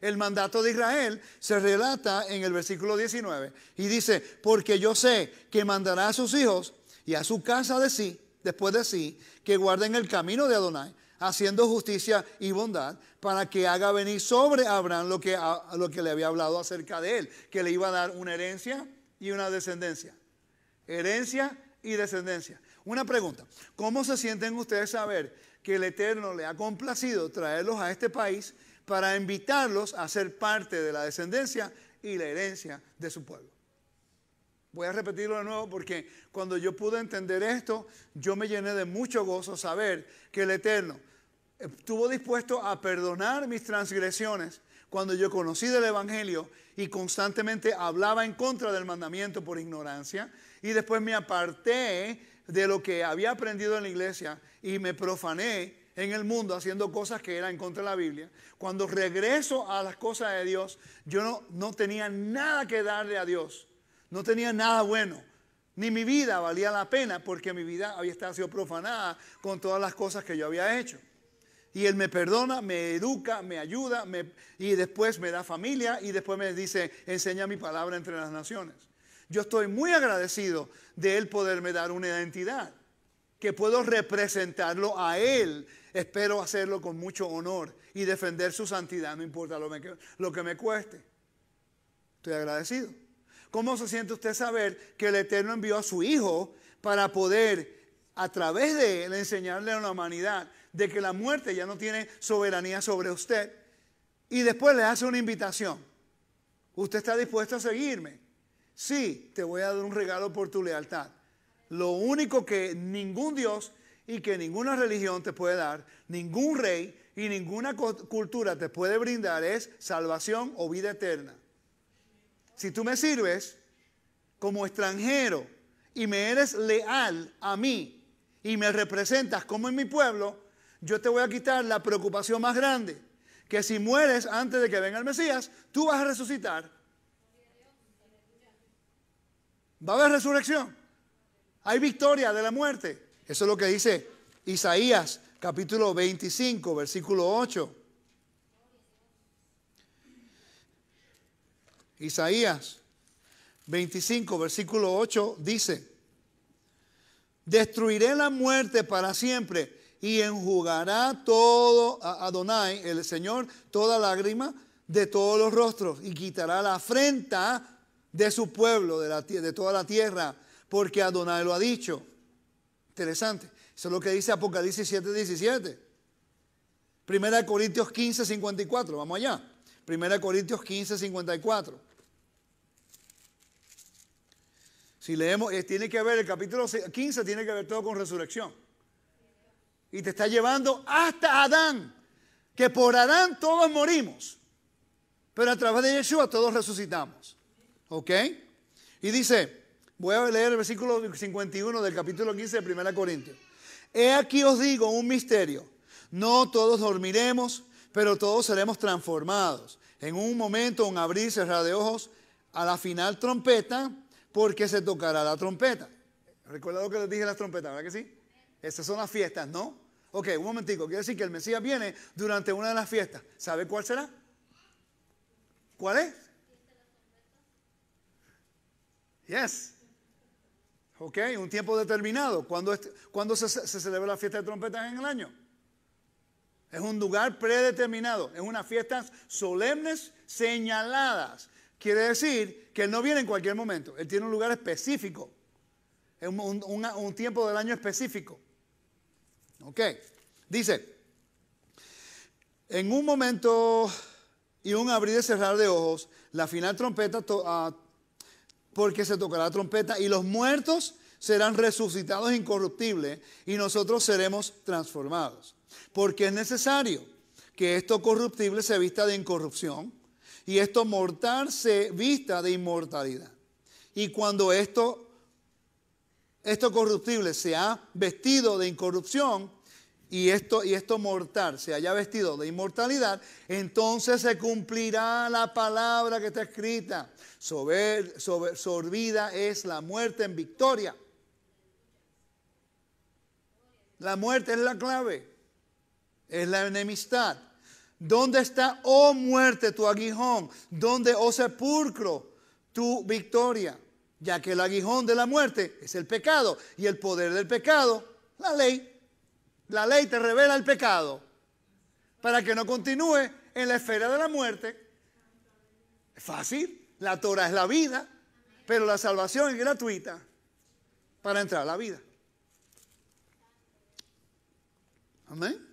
el mandato de Israel se relata en el versículo 19 y dice, porque yo sé que mandará a sus hijos y a su casa de sí, después de sí, que guarden el camino de Adonai, haciendo justicia y bondad, para que haga venir sobre Abraham lo que, lo que le había hablado acerca de él, que le iba a dar una herencia y una descendencia. Herencia y descendencia. Una pregunta, ¿cómo se sienten ustedes saber que el Eterno le ha complacido traerlos a este país para invitarlos a ser parte de la descendencia y la herencia de su pueblo. Voy a repetirlo de nuevo porque cuando yo pude entender esto, yo me llené de mucho gozo saber que el Eterno estuvo dispuesto a perdonar mis transgresiones cuando yo conocí del Evangelio y constantemente hablaba en contra del mandamiento por ignorancia y después me aparté de lo que había aprendido en la iglesia y me profané en el mundo haciendo cosas que eran contra la Biblia. Cuando regreso a las cosas de Dios, yo no, no tenía nada que darle a Dios. No tenía nada bueno. Ni mi vida valía la pena porque mi vida había estado sido profanada con todas las cosas que yo había hecho. Y Él me perdona, me educa, me ayuda me, y después me da familia y después me dice, enseña mi palabra entre las naciones. Yo estoy muy agradecido de Él poderme dar una identidad, que puedo representarlo a Él Espero hacerlo con mucho honor y defender su santidad, no importa lo, lo que me cueste. Estoy agradecido. ¿Cómo se siente usted saber que el Eterno envió a su Hijo para poder, a través de él, enseñarle a la humanidad de que la muerte ya no tiene soberanía sobre usted? Y después le hace una invitación. ¿Usted está dispuesto a seguirme? Sí, te voy a dar un regalo por tu lealtad. Lo único que ningún Dios y que ninguna religión te puede dar, ningún rey y ninguna cultura te puede brindar es salvación o vida eterna. Si tú me sirves como extranjero y me eres leal a mí y me representas como en mi pueblo, yo te voy a quitar la preocupación más grande, que si mueres antes de que venga el Mesías, tú vas a resucitar. Va a haber resurrección. Hay victoria de la muerte. Eso es lo que dice Isaías capítulo 25, versículo 8. Isaías 25, versículo 8 dice, destruiré la muerte para siempre y enjugará todo a Adonai, el Señor, toda lágrima de todos los rostros y quitará la afrenta de su pueblo, de, de toda la tierra, porque Adonai lo ha dicho. Interesante. Eso es lo que dice Apocalipsis 7, 17. Primera Corintios 15, 54. Vamos allá. Primera Corintios 15, 54. Si leemos, eh, tiene que ver, el capítulo 15 tiene que ver todo con resurrección. Y te está llevando hasta Adán, que por Adán todos morimos, pero a través de Yeshua todos resucitamos. ¿Ok? Y dice, Voy a leer el versículo 51 del capítulo 15 de 1 Corintios. He aquí os digo un misterio. No todos dormiremos, pero todos seremos transformados. En un momento, un abrir y cerrar de ojos, a la final trompeta, porque se tocará la trompeta. ¿Recuerda lo que les dije las trompetas, verdad que sí? Esas son las fiestas, ¿no? Ok, un momentico. Quiere decir que el Mesías viene durante una de las fiestas. ¿Sabe cuál será? ¿Cuál es? Yes. ¿Ok? Un tiempo determinado. ¿Cuándo, se, celebra la fiesta de trompetas en el año? Es un lugar predeterminado. Es una fiesta solemnes señaladas. Quiere decir que Él no viene en cualquier momento. Él tiene un lugar específico. Es un, tiempo del año específico. ¿Ok? Dice, en un momento y un abrir y cerrar de ojos, la final trompeta ah, porque se tocará la trompeta y los muertos serán resucitados incorruptibles y nosotros seremos transformados. Porque es necesario que esto corruptible se vista de incorrupción y esto mortal se vista de inmortalidad. Y cuando esto, esto corruptible se ha vestido de incorrupción, y esto, y esto mortal se haya vestido de inmortalidad, entonces se cumplirá la palabra que está escrita. sober, sorbida es la muerte en victoria. La muerte es la clave, es la enemistad. ¿Dónde está, oh muerte, tu aguijón? ¿Dónde, oh sepulcro, tu victoria? Ya que el aguijón de la muerte es el pecado y el poder del pecado, la ley. La ley te revela el pecado para que no continúe en la esfera de la muerte. Es fácil, la Torah es la vida, pero la salvación es gratuita para entrar a la vida. Amén.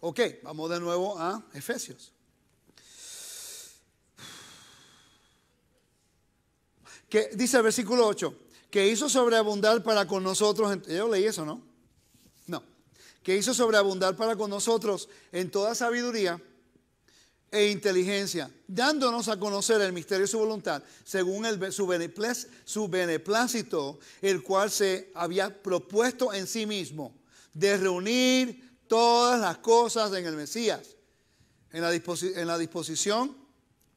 Ok, vamos de nuevo a Efesios. Que dice el versículo 8, que hizo sobreabundar para con nosotros, yo leí eso, ¿no? que hizo sobreabundar para con nosotros en toda sabiduría e inteligencia, dándonos a conocer el misterio de su voluntad, según su, beneplácito, el cual se había propuesto en sí mismo, de reunir todas las cosas en el Mesías, en la, la disposición,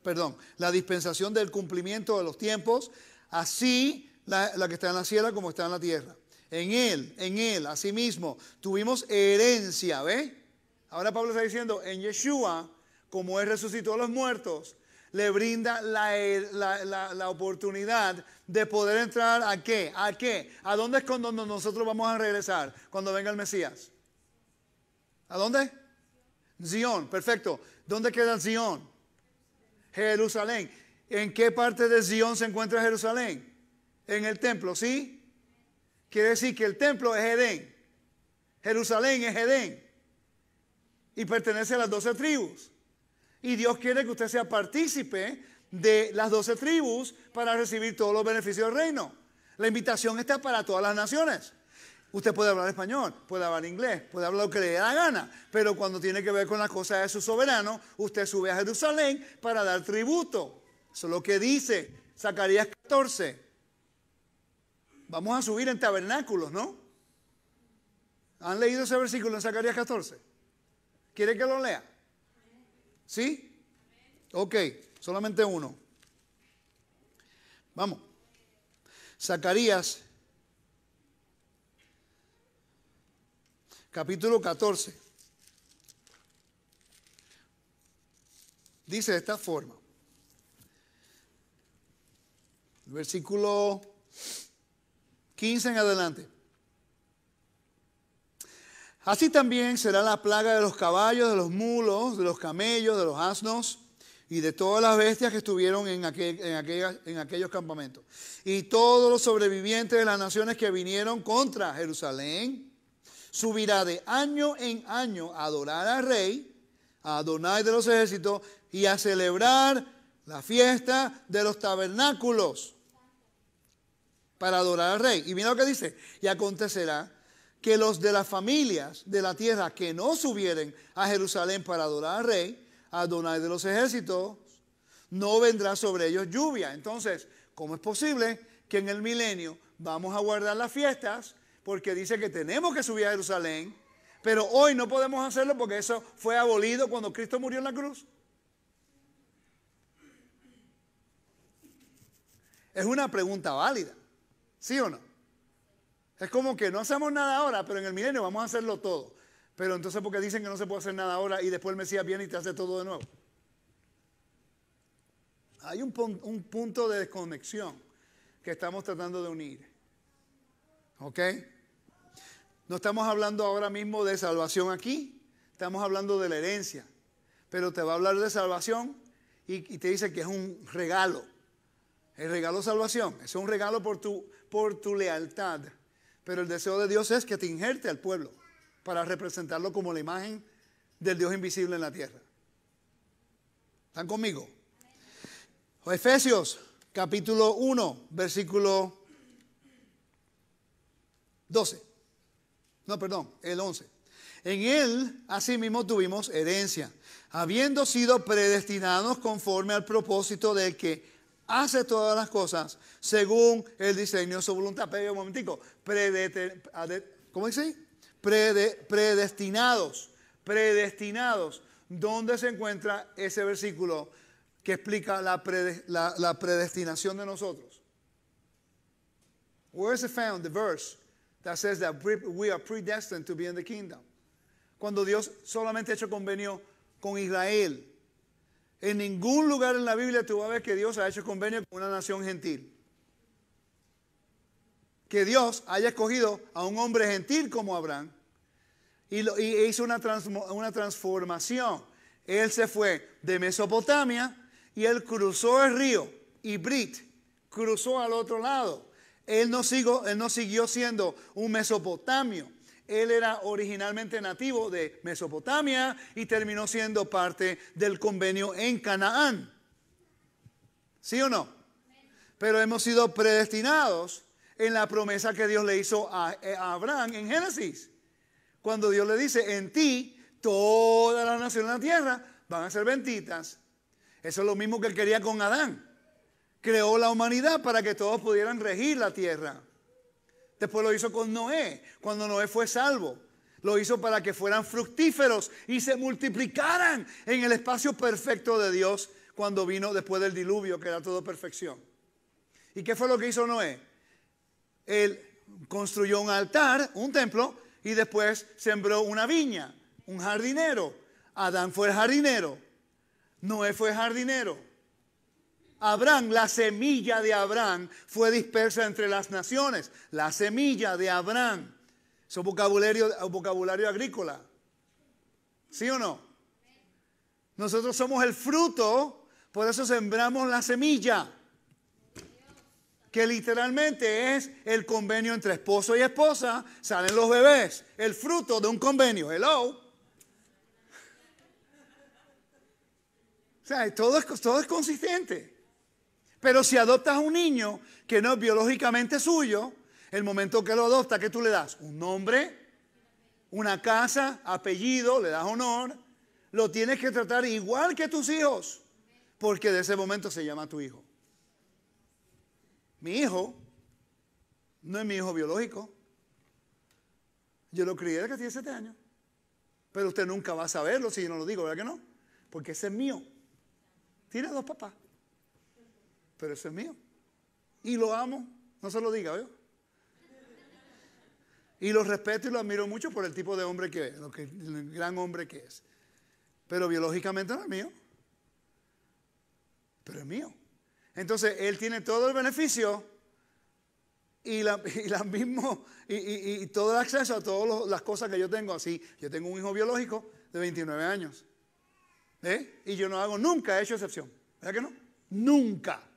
perdón, la dispensación del cumplimiento de los tiempos, así la, la que está en la sierra como está en la tierra. En Él, en Él, asimismo, tuvimos herencia, ¿ve? Ahora Pablo está diciendo, en Yeshua, como Él resucitó a los muertos, le brinda la, oportunidad de poder entrar a qué, a qué, a dónde es cuando nosotros vamos a regresar cuando venga el Mesías. ¿A dónde? Zion, perfecto. ¿Dónde queda Zion? Jerusalén. ¿En qué parte de Zion se encuentra Jerusalén? En el templo, ¿sí? Quiere decir que el templo es Edén. Jerusalén es Edén. Y pertenece a las doce tribus. Y Dios quiere que usted sea partícipe de las doce tribus para recibir todos los beneficios del reino. La invitación está para todas las naciones. Usted puede hablar español, puede hablar inglés, puede hablar lo que le dé la gana, pero cuando tiene que ver con las cosas de su soberano, usted sube a Jerusalén para dar tributo. Eso es lo que dice Zacarías 14. Vamos a subir en tabernáculos, ¿no? ¿Han leído ese versículo en Zacarías 14? ¿Quiere que lo lea? ¿Sí? Ok, solamente uno. Vamos. Zacarías, capítulo 14. Dice de esta forma. Versículo 15 en adelante. Así también será la plaga de los caballos, de los mulos, de los camellos, de los asnos y de todas las bestias que estuvieron en, aquellos campamentos. Y todos los sobrevivientes de las naciones que vinieron contra Jerusalén subirá de año en año a adorar al rey, a donar de los ejércitos y a celebrar la fiesta de los tabernáculos para adorar al rey. Y mira lo que dice, y acontecerá que los de las familias de la tierra que no subieren a Jerusalén para adorar al rey, a Adonai de los ejércitos, no vendrá sobre ellos lluvia. Entonces, ¿cómo es posible que en el milenio vamos a guardar las fiestas? Porque dice que tenemos que subir a Jerusalén, pero hoy no podemos hacerlo porque eso fue abolido cuando Cristo murió en la cruz. Es una pregunta válida. ¿Sí o no? Es como que no hacemos nada ahora, pero en el milenio vamos a hacerlo todo. Pero entonces, porque dicen que no se puede hacer nada ahora y después el Mesías viene y te hace todo de nuevo? Hay un, punto de desconexión que estamos tratando de unir. ¿Ok? No estamos hablando ahora mismo de salvación aquí, estamos hablando de la herencia. Pero te va a hablar de salvación y, y te dice que es un regalo. El regalo salvación. Es un regalo por tu por tu lealtad. Pero el deseo de Dios es que te injerte al pueblo para representarlo como la imagen del Dios invisible en la tierra. ¿Están conmigo? Efesios capítulo 1, versículo 12. No, perdón, el 11. En él asimismo tuvimos herencia, habiendo sido predestinados conforme al propósito de que hace todas las cosas según el diseño de su voluntad. Pero un momentico, ¿cómo dice? Prede, predestinados, predestinados. ¿Dónde se encuentra ese versículo que explica la, predestinación de nosotros? Where is found? The verse that says that we are predestined to be in the kingdom. Cuando Dios solamente ha hecho convenio con Israel, en ningún lugar en la Biblia tú vas a ver que Dios ha hecho convenio con una nación gentil. Que Dios haya escogido a un hombre gentil como Abraham y, hizo una, una transformación. Él se fue de Mesopotamia y él cruzó el río y Brit cruzó al otro lado. Él no, él no siguió siendo un mesopotamio. Él era originalmente nativo de Mesopotamia y terminó siendo parte del convenio en Canaán. ¿Sí o no? Pero hemos sido predestinados en la promesa que Dios le hizo a, eh, Abraham en Génesis. Cuando Dios le dice, en ti toda la nación de la tierra van a ser benditas. Eso es lo mismo que quería con Adán. Creó la humanidad para que todos pudieran regir la tierra. Después lo hizo con Noé, cuando Noé fue salvo. Lo hizo para que fueran fructíferos y se multiplicaran en el espacio perfecto de Dios cuando vino después del diluvio, que era todo perfección. ¿Y qué fue lo que hizo Noé? Él construyó un altar, un templo, y después sembró una viña, un jardinero. Adán fue el jardinero, Noé fue jardinero. Abraham, la semilla de Abraham fue dispersa entre las naciones. La semilla de Abraham. su es vocabulario, vocabulario agrícola. ¿Sí o no? Nosotros somos el fruto, por eso sembramos la semilla. Que literalmente es el convenio entre esposo y esposa. Salen los bebés, el fruto de un convenio. Hello. O sea, todo es, todo es consistente. Pero si adoptas a un niño que no es biológicamente suyo, el momento que lo adopta, ¿qué tú le das? Un nombre, una casa, apellido, le das honor. Lo tienes que tratar igual que tus hijos, porque de ese momento se llama tu hijo. Mi hijo no es mi hijo biológico. Yo lo crié desde que tiene siete años. Pero usted nunca va a saberlo si yo no lo digo, ¿verdad que no? Porque ese es mío. Tiene dos papás pero eso es mío. Y lo amo, no se lo diga, ¿veo? Y lo respeto y lo admiro mucho por el tipo de hombre que es, lo que, el gran hombre que es. Pero biológicamente no es mío. Pero es mío. Entonces, él tiene todo el beneficio y, la, <laughs> mismo, y, todo el acceso a todas las cosas que yo tengo. Así, yo tengo un hijo biológico de 29 años. ¿eh? Y yo no hago, nunca he hecho excepción. ¿Verdad que no? Nunca.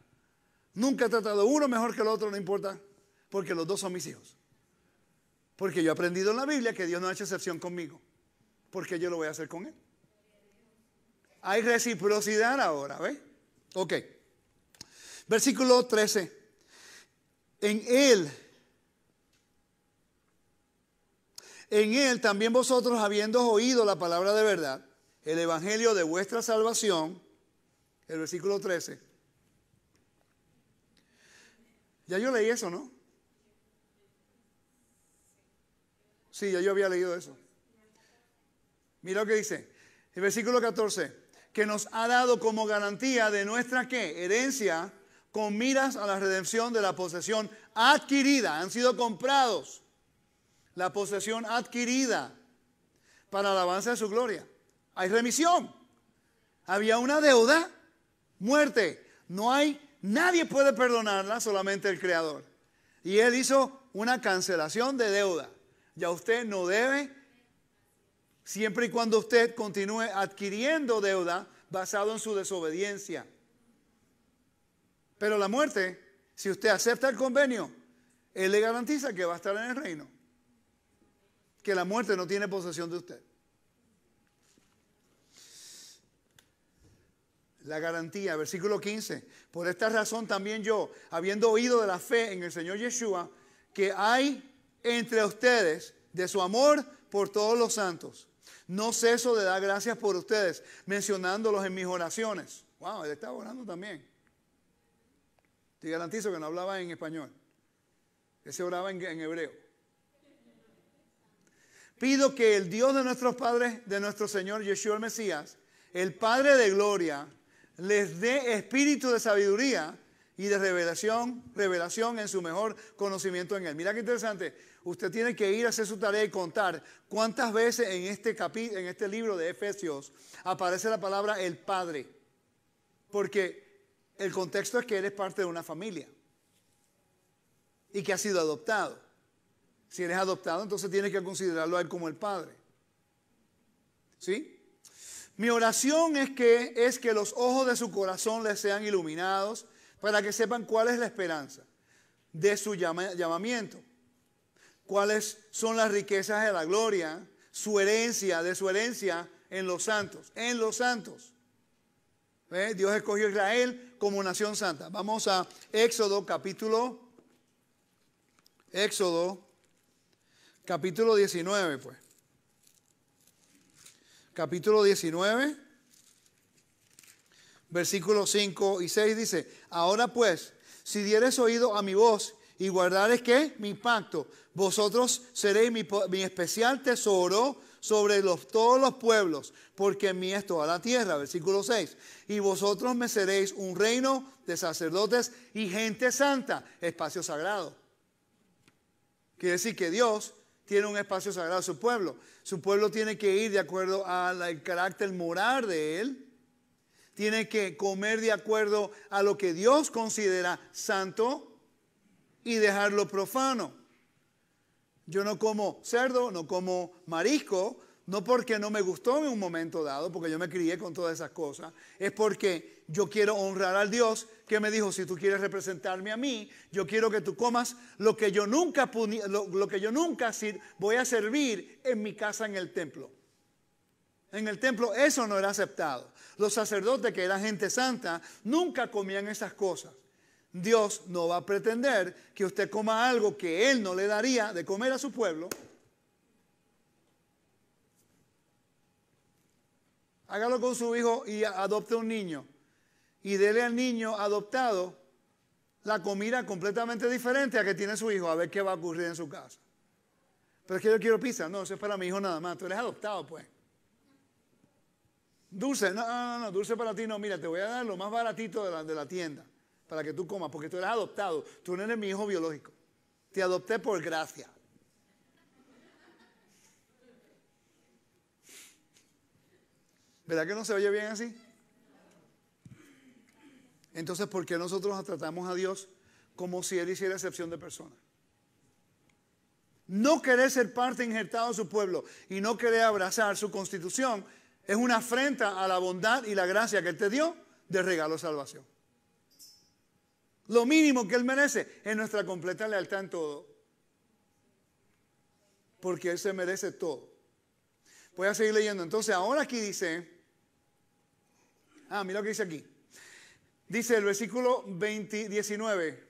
Nunca he tratado uno mejor que el otro, no importa, porque los dos son mis hijos. Porque yo he aprendido en la Biblia que Dios no ha hecho excepción conmigo, porque yo lo voy a hacer con Él. Hay reciprocidad ahora, ¿ves? Ok. Versículo 13. En Él, en Él también vosotros, habiendo oído la palabra de verdad, el evangelio de vuestra salvación, el versículo 13 ya yo leí eso, ¿no? Sí, ya yo había leído eso. Mira lo que dice. El versículo 14. Que nos ha dado como garantía de nuestra ¿qué? herencia con miras a la redención de la posesión adquirida. Han sido comprados. La posesión adquirida para el alabanza de su gloria. Hay remisión. Había una deuda, muerte. No hay Nadie puede perdonarla, solamente el Creador. Y Él hizo una cancelación de deuda. Ya usted no debe, siempre y cuando usted continúe adquiriendo deuda basado en su desobediencia. Pero la muerte, si usted acepta el convenio, Él le garantiza que va a estar en el reino. Que la muerte no tiene posesión de usted. la garantía. Versículo 15. Por esta razón también yo, habiendo oído de la fe en el Señor Yeshua, que hay entre ustedes de su amor por todos los santos. No ceso de dar gracias por ustedes, mencionándolos en mis oraciones. Wow, él estaba orando también. Te garantizo que no hablaba en español. Ese oraba en, en hebreo. Pido que el Dios de nuestros padres, de nuestro Señor Yeshua el Mesías, el Padre de Gloria, les dé espíritu de sabiduría y de revelación, revelación en su mejor conocimiento en Él. Mira qué interesante. Usted tiene que ir a hacer su tarea y contar cuántas veces en este, en este libro de Efesios aparece la palabra el Padre. Porque el contexto es que eres parte de una familia y que ha sido adoptado. Si eres adoptado, entonces tienes que considerarlo a Él como el Padre. ¿Sí? Mi oración es que, es que los ojos de su corazón les sean iluminados para que sepan cuál es la esperanza de su llamamiento, cuáles son las riquezas de la gloria, su herencia, de su herencia en los santos, en los santos. Dios escogió a Israel como nación santa. Vamos a Éxodo capítulo, Éxodo capítulo 19, pues capítulo 19, versículos 5 y 6 dice, ahora pues, si dieres oído a mi voz y guardares que mi pacto, vosotros seréis mi, especial tesoro sobre los, todos los pueblos, porque en mí es toda la tierra. Versículo 6. Y vosotros me seréis un reino de sacerdotes y gente santa, espacio sagrado. Quiere decir que Dios tiene un espacio sagrado a su pueblo. Su pueblo tiene que ir de acuerdo al carácter moral de él. Tiene que comer de acuerdo a lo que Dios considera santo y dejarlo profano. Yo no como cerdo, no como marisco, no porque no me gustó en un momento dado, porque yo me crié con todas esas cosas, es porque yo quiero honrar al Dios que me dijo, si tú quieres representarme a mí, yo quiero que tú comas lo que yo nunca, lo, lo que yo nunca voy a servir en mi casa en el templo. En el templo eso no era aceptado. Los sacerdotes, que eran gente santa, nunca comían esas cosas. Dios no va a pretender que usted coma algo que Él no le daría de comer a su pueblo. Hágalo con su hijo y adopte un niño y dele al niño adoptado la comida completamente diferente a que tiene su hijo, a ver qué va a ocurrir en su casa. Pero es que yo quiero pizza, no, eso es para mi hijo nada más, tú eres adoptado pues. Dulce, no, no, no, dulce para ti no, mira, te voy a dar lo más baratito de la, de la tienda para que tú comas, porque tú eres adoptado, tú no eres mi hijo biológico, te adopté por gracia. ¿Verdad que no se oye bien así? Entonces, ¿por qué nosotros tratamos a Dios como si Él hiciera excepción de personas? No querer ser parte injertada de su pueblo y no querer abrazar su constitución es una afrenta a la bondad y la gracia que Él te dio de regalo salvación. Lo mínimo que Él merece es nuestra completa lealtad en todo. Porque Él se merece todo. Voy a seguir leyendo. Entonces, ahora aquí dice, ah, mira lo que dice aquí. Dice el versículo 19.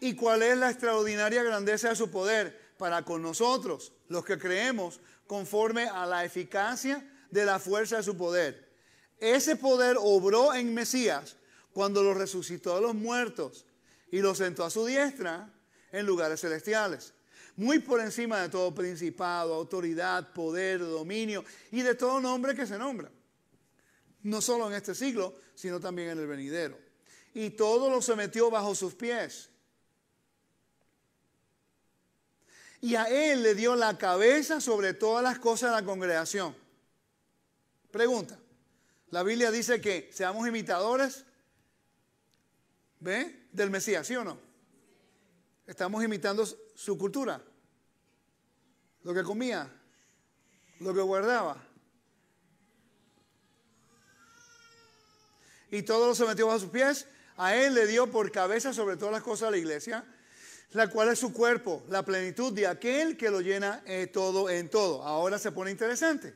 ¿Y cuál es la extraordinaria grandeza de su poder para con nosotros, los que creemos, conforme a la eficacia de la fuerza de su poder? Ese poder obró en Mesías cuando lo resucitó a los muertos y lo sentó a su diestra en lugares celestiales, muy por encima de todo principado, autoridad, poder, dominio y de todo nombre que se nombra no solo en este siglo, sino también en el venidero. Y todo lo se metió bajo sus pies. Y a él le dio la cabeza sobre todas las cosas de la congregación. Pregunta. La Biblia dice que seamos imitadores ¿ve? del Mesías, ¿sí o no? Estamos imitando su cultura, lo que comía, lo que guardaba y todo lo sometió bajo sus pies. A él le dio por cabeza sobre todas las cosas la iglesia, la cual es su cuerpo, la plenitud de aquel que lo llena eh, todo en todo. Ahora se pone interesante.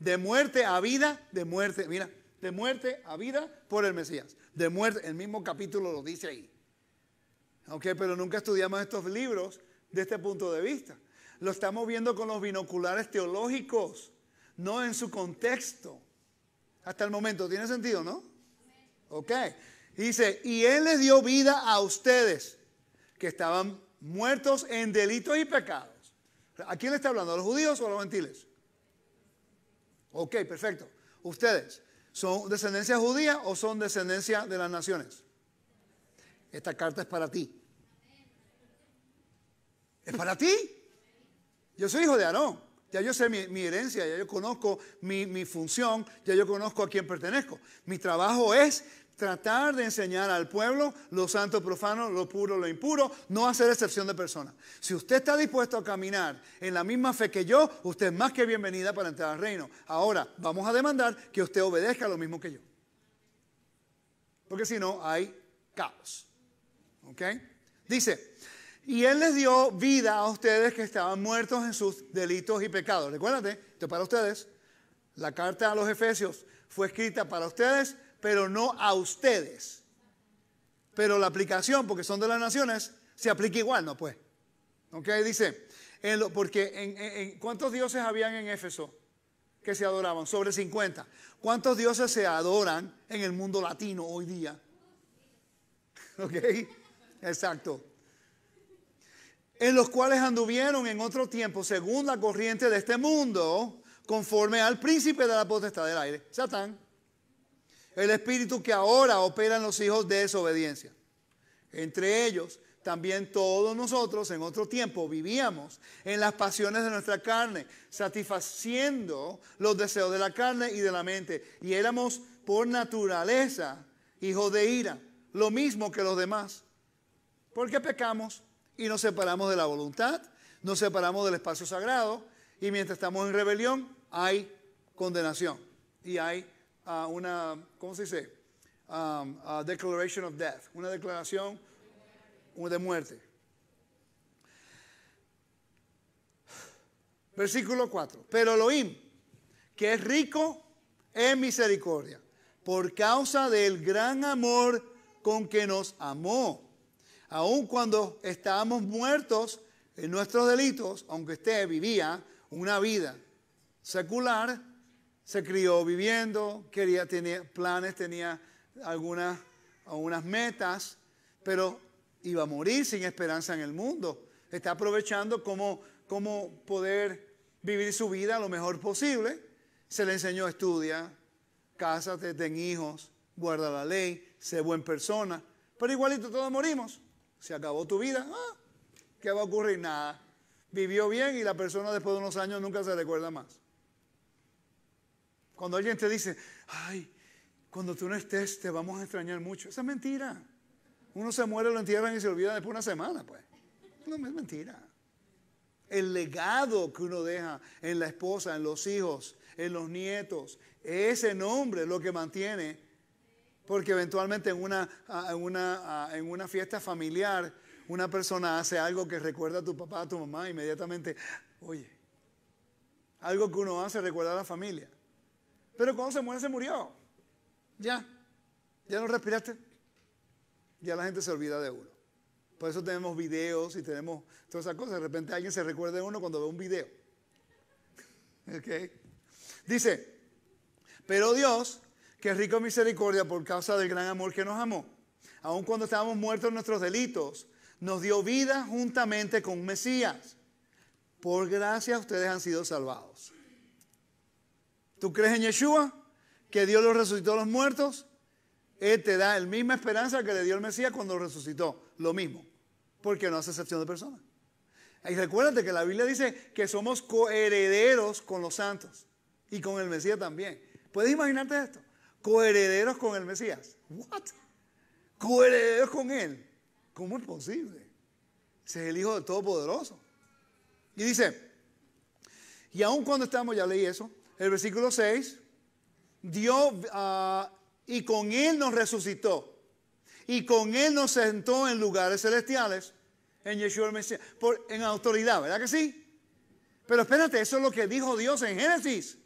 De muerte a vida, de muerte, mira, de muerte a vida por el Mesías. De muerte, el mismo capítulo lo dice ahí. Ok, pero nunca estudiamos estos libros de este punto de vista. Lo estamos viendo con los binoculares teológicos, no en su contexto. Hasta el momento, ¿tiene sentido, no? Ok. Dice, y Él les dio vida a ustedes que estaban muertos en delitos y pecados. ¿A quién le está hablando? ¿A los judíos o a los gentiles? Ok, perfecto. Ustedes, ¿son descendencia judía o son descendencia de las naciones? Esta carta es para ti. ¿Es para ti? Yo soy hijo de Aarón. Ya yo sé mi, herencia, ya yo conozco mi, mi, función, ya yo conozco a quién pertenezco. Mi trabajo es tratar de enseñar al pueblo lo santo, profano, lo puro, lo impuro, no hacer excepción de personas. Si usted está dispuesto a caminar en la misma fe que yo, usted es más que bienvenida para entrar al reino. Ahora, vamos a demandar que usted obedezca lo mismo que yo. Porque si no, hay caos. ¿Ok? Dice, y Él les dio vida a ustedes que estaban muertos en sus delitos y pecados. Recuérdate, esto para ustedes. La carta a los Efesios fue escrita para ustedes pero no a ustedes. Pero la aplicación, porque son de las naciones, se aplica igual, ¿no? Pues. ¿Ok? Dice, porque en, ¿cuántos dioses habían en Éfeso que se adoraban? Sobre 50. ¿Cuántos dioses se adoran en el mundo latino hoy día? <laughs> ¿Ok? Exacto. En los cuales anduvieron en otro tiempo, según la corriente de este mundo, conforme al príncipe de la potestad del aire, Satán el espíritu que ahora opera en los hijos de desobediencia. Entre ellos, también todos nosotros en otro tiempo vivíamos en las pasiones de nuestra carne, satisfaciendo los deseos de la carne y de la mente. Y éramos por naturaleza hijos de ira, lo mismo que los demás. Porque pecamos y nos separamos de la voluntad, nos separamos del espacio sagrado y mientras estamos en rebelión hay condenación y hay una, ¿cómo se dice? declaration of death, una declaración de muerte. Versículo 4. Pero Elohim, que es rico en misericordia, por causa del gran amor con que nos amó, aun cuando estábamos muertos en nuestros delitos, aunque usted vivía una vida secular, se crió viviendo, quería, tener planes, tenía algunas, metas, pero iba a morir sin esperanza en el mundo. Está aprovechando cómo, poder vivir su vida lo mejor posible. Se le enseñó estudia, cásate, ten hijos, guarda la ley, sé buena persona. Pero igualito todos morimos. Se acabó tu vida. Ah, ¿Qué va a ocurrir? Nada. Vivió bien y la persona después de unos años nunca se recuerda más. Cuando alguien te dice, ay, cuando tú no estés te vamos a extrañar mucho. Esa es mentira. Uno se muere, lo entierran y se olvida después de una semana, pues. No es mentira. El legado que uno deja en la esposa, en los hijos, en los nietos, ese nombre es lo que mantiene. Porque eventualmente en una, una, en una fiesta familiar, una persona hace algo que recuerda a tu papá, a tu mamá, inmediatamente, oye, algo que uno hace recuerda a la familia. Pero cuando se muere, se murió. Ya. Ya no respiraste. Ya la gente se olvida de uno. Por eso tenemos videos y tenemos todas esas cosas. De repente alguien se recuerda de uno cuando ve un video. <laughs> ok Dice, pero Dios, que es rico en misericordia por causa del gran amor que nos amó, aun cuando estábamos muertos en nuestros delitos, nos dio vida juntamente con Mesías. Por gracia ustedes han sido salvados. ¿Tú crees en Yeshua? ¿Que Dios lo resucitó a los muertos? Él te da la misma esperanza que le dio el Mesías cuando resucitó. Lo mismo. Porque no hace excepción de personas. Y recuérdate que la Biblia dice que somos coherederos con los santos y con el Mesías también. ¿Puedes imaginarte esto? Coherederos con el Mesías. ¿What? Coherederos con él. ¿Cómo es posible? Ese es el Hijo del Todopoderoso. Y dice, y aun cuando estamos, ya leí eso, el versículo 6, Dios ah, y con Él nos resucitó y con Él nos sentó en lugares celestiales en Yeshua el Mesías, por, en autoridad, ¿verdad que sí? Pero espérate, eso es lo que dijo Dios en Génesis.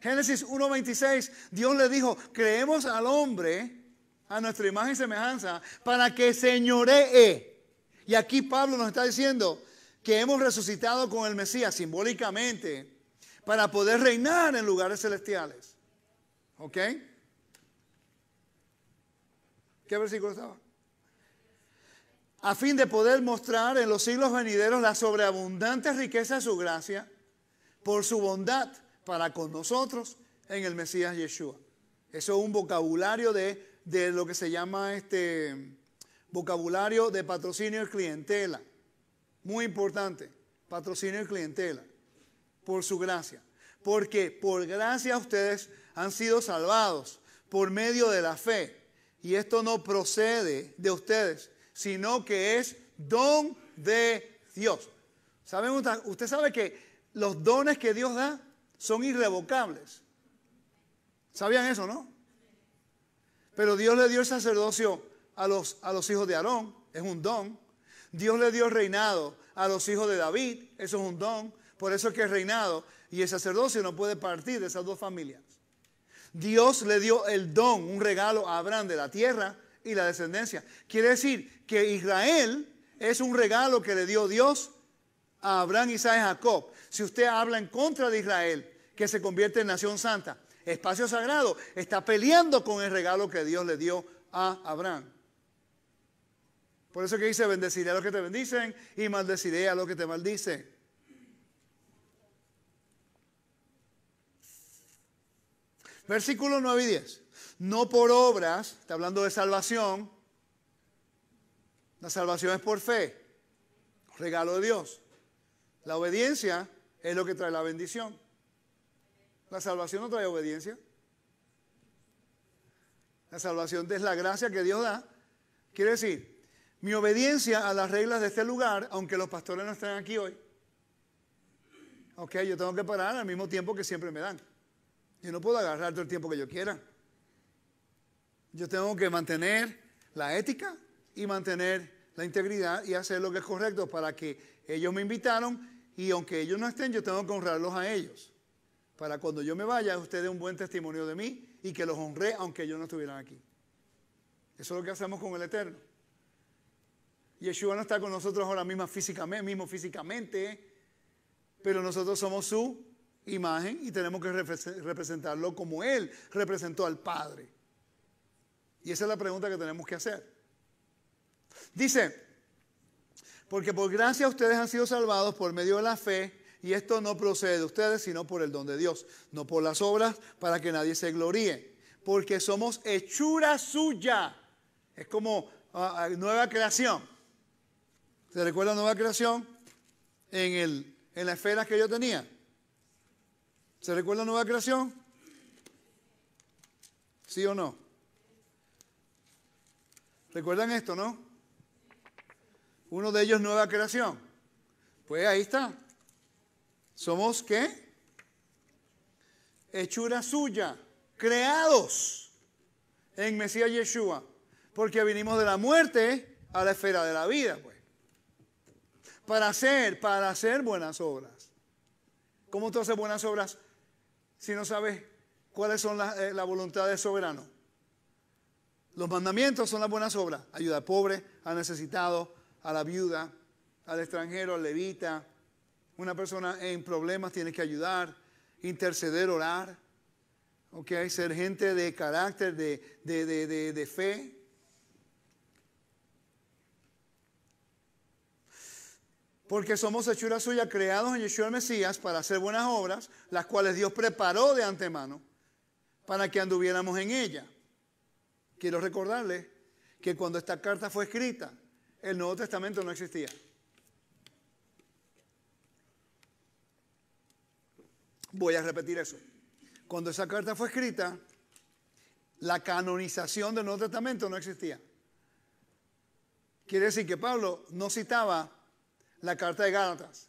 Génesis 1.26, Dios le dijo, creemos al hombre a nuestra imagen y semejanza para que señoree. Y aquí Pablo nos está diciendo que hemos resucitado con el Mesías simbólicamente para poder reinar en lugares celestiales. ¿Ok? ¿Qué versículo estaba? A fin de poder mostrar en los siglos venideros la sobreabundante riqueza de su gracia por su bondad para con nosotros en el Mesías Yeshua. Eso es un vocabulario de, de lo que se llama este vocabulario de patrocinio y clientela. Muy importante, patrocinio y clientela. Por su gracia. Porque por gracia ustedes han sido salvados por medio de la fe. Y esto no procede de ustedes, sino que es don de Dios. ¿Saben? Usted sabe que los dones que Dios da son irrevocables. ¿Sabían eso, no? Pero Dios le dio el sacerdocio a los, a los hijos de Aarón, es un don. Dios le dio el reinado a los hijos de David, eso es un don. Por eso es que el reinado y el sacerdocio no puede partir de esas dos familias. Dios le dio el don, un regalo a Abraham de la tierra y la descendencia. Quiere decir que Israel es un regalo que le dio Dios a Abraham, Isaac y Jacob. Si usted habla en contra de Israel, que se convierte en nación santa, espacio sagrado, está peleando con el regalo que Dios le dio a Abraham. Por eso que dice, bendeciré a los que te bendicen y maldeciré a los que te maldicen. Versículo 9 y 10. No por obras, está hablando de salvación. La salvación es por fe, regalo de Dios. La obediencia es lo que trae la bendición. La salvación no trae obediencia. La salvación es la gracia que Dios da. Quiere decir, mi obediencia a las reglas de este lugar, aunque los pastores no estén aquí hoy. Ok, yo tengo que parar al mismo tiempo que siempre me dan. Yo no puedo agarrar todo el tiempo que yo quiera. Yo tengo que mantener la ética y mantener la integridad y hacer lo que es correcto para que ellos me invitaron y aunque ellos no estén, yo tengo que honrarlos a ellos. Para cuando yo me vaya, ustedes un buen testimonio de mí y que los honré aunque ellos no estuvieran aquí. Eso es lo que hacemos con el Eterno. Yeshua no está con nosotros ahora mismo físicamente, mismo físicamente pero nosotros somos su imagen y tenemos que representarlo como Él representó al Padre. Y esa es la pregunta que tenemos que hacer. Dice, porque por gracia ustedes han sido salvados por medio de la fe, y esto no procede de ustedes, sino por el don de Dios, no por las obras, para que nadie se gloríe, porque somos hechura suya. Es como ah, ah, nueva creación. ¿Se recuerda nueva creación? En, el, en la esfera que yo tenía. ¿Se recuerda nueva creación? ¿Sí o no? ¿Recuerdan esto, no? Uno de ellos nueva creación. Pues ahí está. ¿Somos qué? Hechura suya, creados en Mesías Yeshua, porque vinimos de la muerte a la esfera de la vida, pues. Para hacer, para hacer buenas obras. ¿Cómo tú haces buenas obras? si no sabes cuáles son eh, las voluntades del soberano? Los mandamientos son las buenas obras. Ayuda al pobre, al necesitado, a la viuda, al extranjero, al levita. Una persona en problemas tiene que ayudar, interceder, orar. ¿Ok? Ser gente de carácter, de, de fe. Porque somos hechura suya, creados en Yeshua el Mesías para hacer buenas obras, las cuales Dios preparó de antemano para que anduviéramos en ella. Quiero recordarles que cuando esta carta fue escrita, el Nuevo Testamento no existía. Voy a repetir eso. Cuando esa carta fue escrita, la canonización del Nuevo Testamento no existía. Quiere decir que Pablo no citaba la carta de Gálatas.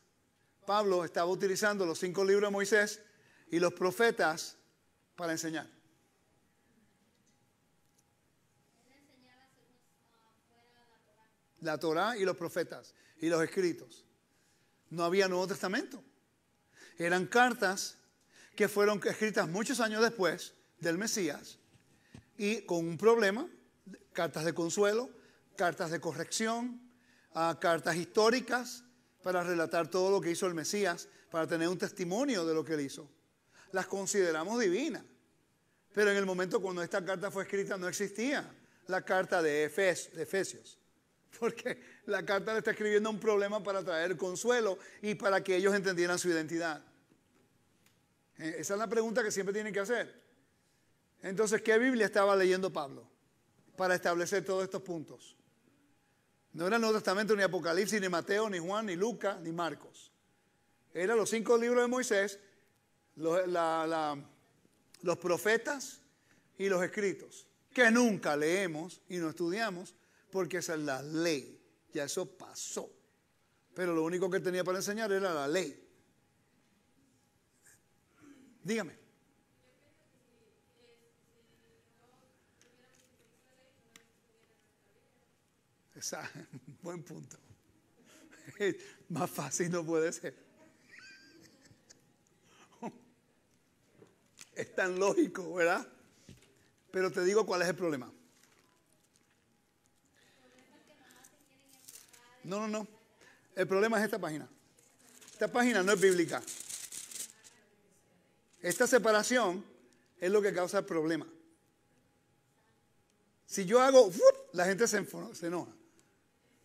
Pablo estaba utilizando los cinco libros de Moisés y los profetas para enseñar. La Torá y los profetas y los escritos. No había Nuevo Testamento. Eran cartas que fueron escritas muchos años después del Mesías y con un problema, cartas de consuelo, cartas de corrección, ah, cartas históricas, para relatar todo lo que hizo el Mesías, para tener un testimonio de lo que él hizo. Las consideramos divinas. Pero en el momento cuando esta carta fue escrita no existía la carta de, Efes, de Efesios. <laughs> Porque la carta le está escribiendo un problema para traer consuelo y para que ellos entendieran su identidad. Eh, esa es la pregunta que siempre tienen que hacer. Entonces, ¿qué Biblia estaba leyendo Pablo para establecer todos estos puntos? No era el Nuevo Testamento ni Apocalipsis, ni Mateo, ni Juan, ni Lucas, ni Marcos. Eran los cinco libros de Moisés, los, profetas y los escritos, que nunca leemos y no estudiamos porque esa es la ley. Ya eso pasó. Pero lo único que tenía para enseñar era la ley. Dígame. Esa, <laughs> buen punto. <laughs> Más fácil no puede ser. <laughs> Es tan lógico, ¿verdad? Pero te digo cuál es el problema. No, no, no. El problema es esta página. Esta página no es bíblica. Esta separación es lo que causa el problema. Si yo hago, la gente se enoja.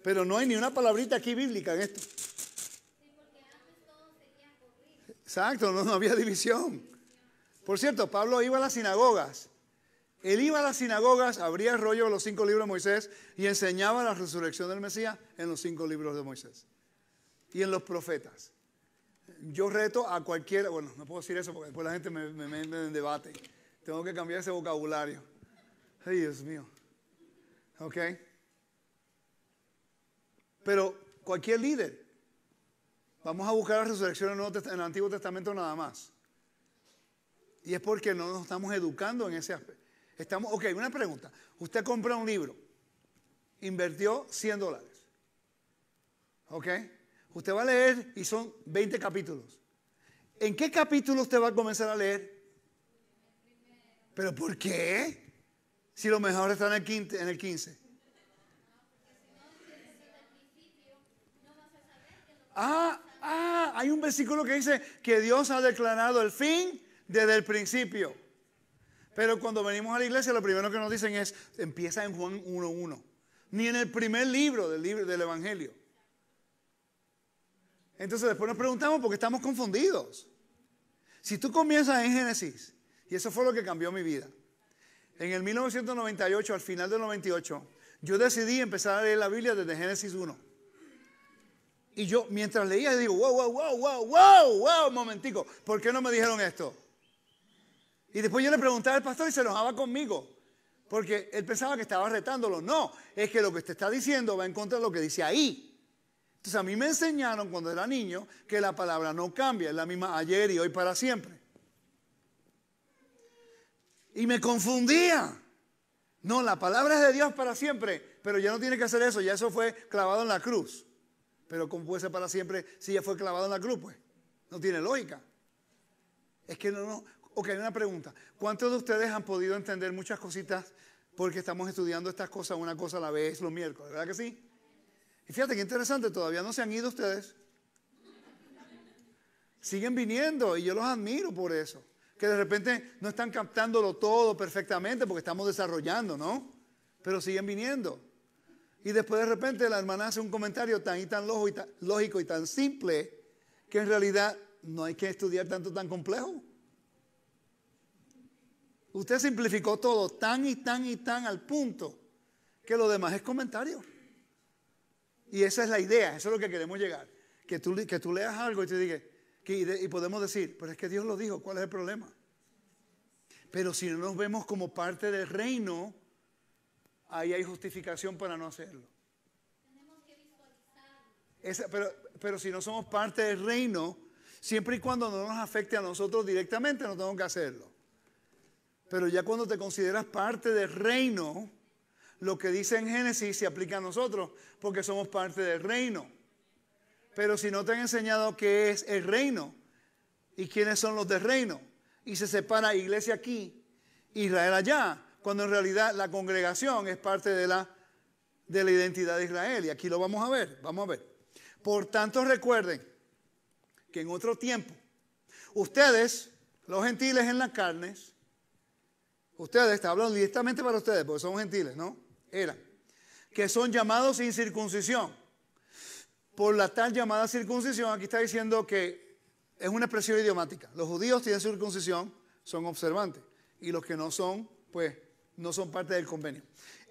Pero no hay ni una palabrita aquí bíblica en esto. Exacto, no, había división. Por cierto, Pablo iba a las sinagogas. Él iba a las sinagogas, abría el rollo de los cinco libros de Moisés y enseñaba la resurrección del Mesías en los cinco libros de Moisés y en los profetas. Yo reto a cualquiera, bueno, no puedo decir eso porque después la gente me, me, en debate. Tengo que cambiar ese vocabulario. Ay, Dios mío. ¿Ok? Pero cualquier líder. Vamos a buscar la resurrección en el Antiguo Testamento nada más. Y es porque no nos estamos educando en ese aspecto. Estamos, ok, una pregunta. Usted compra un libro, invirtió 100 dólares. ¿Ok? Usted va a leer y son 20 capítulos. ¿En qué capítulo usted va a comenzar a leer? ¿Pero por qué? Si lo mejor está en el 15. Ah, ah, hay un versículo que dice que Dios ha declarado el fin desde el principio. Pero cuando venimos a la iglesia, lo primero que nos dicen es, empieza en Juan 1.1, ni en el primer libro del, libro del Evangelio. Entonces después nos preguntamos porque estamos confundidos. Si tú comienzas en Génesis, y eso fue lo que cambió mi vida, en el 1998, al final del 98, yo decidí empezar a leer la Biblia desde Génesis 1. Y yo, mientras leía, digo, wow, wow, wow, wow, wow, wow, momentico, ¿por qué no me dijeron esto? Y después yo le preguntaba al pastor y se enojaba conmigo, porque él pensaba que estaba retándolo. No, es que lo que usted está diciendo va en contra de lo que dice ahí. Entonces a mí me enseñaron cuando era niño que la palabra no cambia, es la misma ayer y hoy para siempre. Y me confundía. No, la palabra es de Dios para siempre, pero ya no tiene que hacer eso, ya eso fue clavado en la cruz pero ¿cómo puede ser para siempre si ya fue clavado en la cruz? Pues no tiene lógica. Es que no, no. Ok, una pregunta. ¿Cuántos de ustedes han podido entender muchas cositas porque estamos estudiando estas cosas una cosa a la vez los miércoles? ¿Verdad que sí? Y fíjate que interesante, todavía no se han ido ustedes. Siguen viniendo y yo los admiro por eso. Que de repente no están captándolo todo perfectamente porque estamos desarrollando, ¿no? Pero siguen viniendo. Y después de repente la hermana hace un comentario tan y tan lógico y tan simple que en realidad no hay que estudiar tanto tan complejo. Usted simplificó todo tan y tan y tan al punto que lo demás es comentario. Y esa es la idea, eso es lo que queremos llegar. Que tú, que tú leas algo y te digas, y podemos decir, pero es que Dios lo dijo, ¿cuál es el problema? Pero si no nos vemos como parte del reino, ahí hay justificación para no hacerlo. pero, pero si no somos parte del reino, siempre y cuando no nos afecte a nosotros directamente, no tenemos que hacerlo. Pero ya cuando te consideras parte del reino, lo que dice en Génesis se aplica a nosotros, porque somos parte del reino. Pero si no te han enseñado qué es el reino y quiénes son los del reino, y se separa iglesia aquí, Israel allá, cuando en realidad la congregación es parte de la, de la identidad de Israel. Y aquí lo vamos a ver, vamos a ver. Por tanto, recuerden que en otro tiempo, ustedes, los gentiles en las carnes, ustedes, está hablando directamente para ustedes, porque son gentiles, ¿no? Eran, que son llamados sin circuncisión. Por la tal llamada circuncisión, aquí está diciendo que es una expresión idiomática. Los judíos tienen circuncisión, son observantes. Y los que no son, pues no son parte del convenio.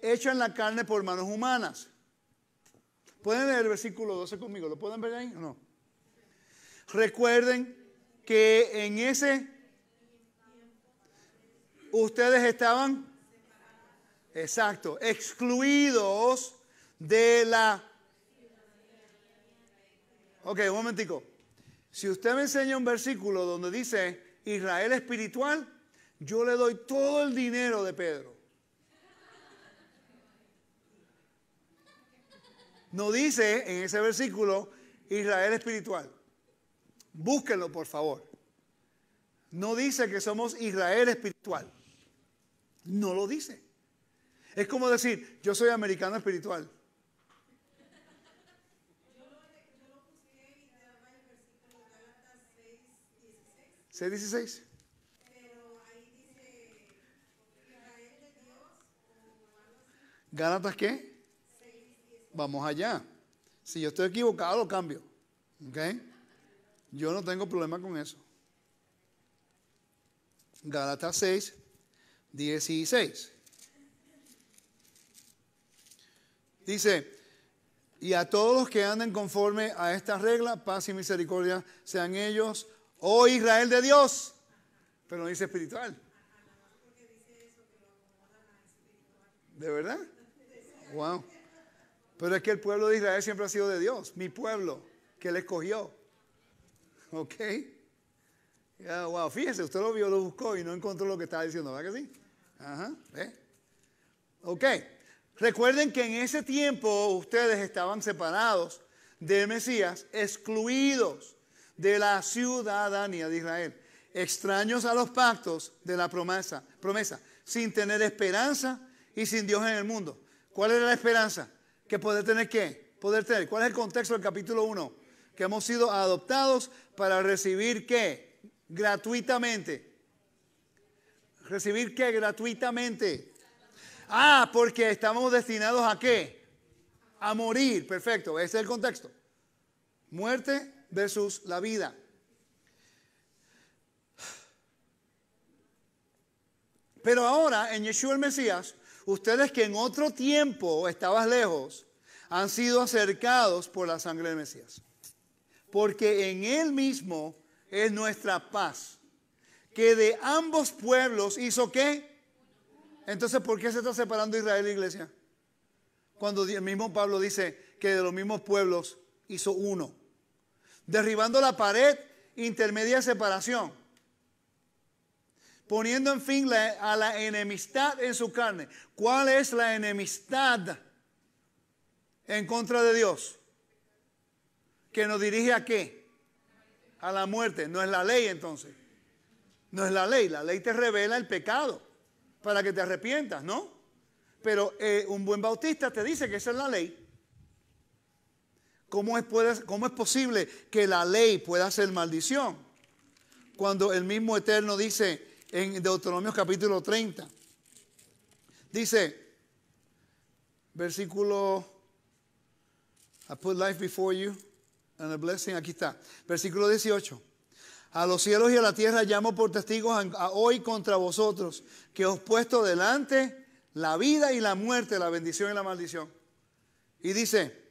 Hecha en la carne por manos humanas. ¿Pueden leer el versículo 12 conmigo? ¿Lo pueden ver ahí o no? Recuerden que en ese ustedes estaban exacto, excluidos de la Ok, un momentico. Si usted me enseña un versículo donde dice Israel espiritual, yo le doy todo el dinero de Pedro. No dice en ese versículo Israel espiritual. Búsquenlo, por favor. No dice que somos Israel espiritual. No lo dice. Es como decir, yo soy americano espiritual. ¿6, 16? ¿Galatas qué? vamos allá. Si yo estoy equivocado, lo cambio. ¿Ok? Yo no tengo problema con eso. Gálatas 6, 16. Dice, y a todos los que anden conforme a esta regla, paz y misericordia sean ellos, oh Israel de Dios, pero dice espiritual. ¿De verdad? Wow. Pero es que el pueblo de Israel siempre ha sido de Dios, mi pueblo, que le escogió. ¿Ok? wow, fíjese, usted lo vio, lo buscó y no encontró lo que estaba diciendo, ¿verdad que sí? Ajá, ¿ve? Ok. Recuerden que en ese tiempo ustedes estaban separados de Mesías, excluidos de la ciudadanía de Israel, extraños a los pactos de la promesa, promesa, sin tener esperanza y sin Dios en el mundo. ¿Cuál era la esperanza? que poder tener qué? Poder tener. ¿Cuál es el contexto del capítulo 1? Que hemos sido adoptados para recibir qué? Gratuitamente. ¿Recibir qué? Gratuitamente. Ah, porque estamos destinados a qué? A morir. Perfecto. Ese es el contexto. Muerte versus la vida. Pero ahora en Yeshua el Mesías ustedes que en otro tiempo estabas lejos, han sido acercados por la sangre de Mesías. Porque en Él mismo es nuestra paz, que de ambos pueblos hizo qué? Entonces, ¿por qué se está separando Israel y la iglesia? Cuando el mismo Pablo dice que de los mismos pueblos hizo uno, derribando la pared intermedia de separación poniendo en fin a la enemistad en su carne. ¿Cuál es la enemistad en contra de Dios? ¿Que nos dirige a qué? A la muerte. No es la ley entonces. No es la ley. La ley te revela el pecado para que te arrepientas, ¿no? Pero eh, un buen bautista te dice que esa es la ley. ¿Cómo es, ¿Cómo es posible que la ley pueda ser maldición? Cuando el mismo Eterno dice, en Deuteronomio capítulo 30. Dice, versículo, I put life before you and a blessing, aquí está, versículo 18. A los cielos y a la tierra llamo por testigos a hoy contra vosotros, que os he puesto delante la vida y la muerte, la bendición y la maldición. Y dice,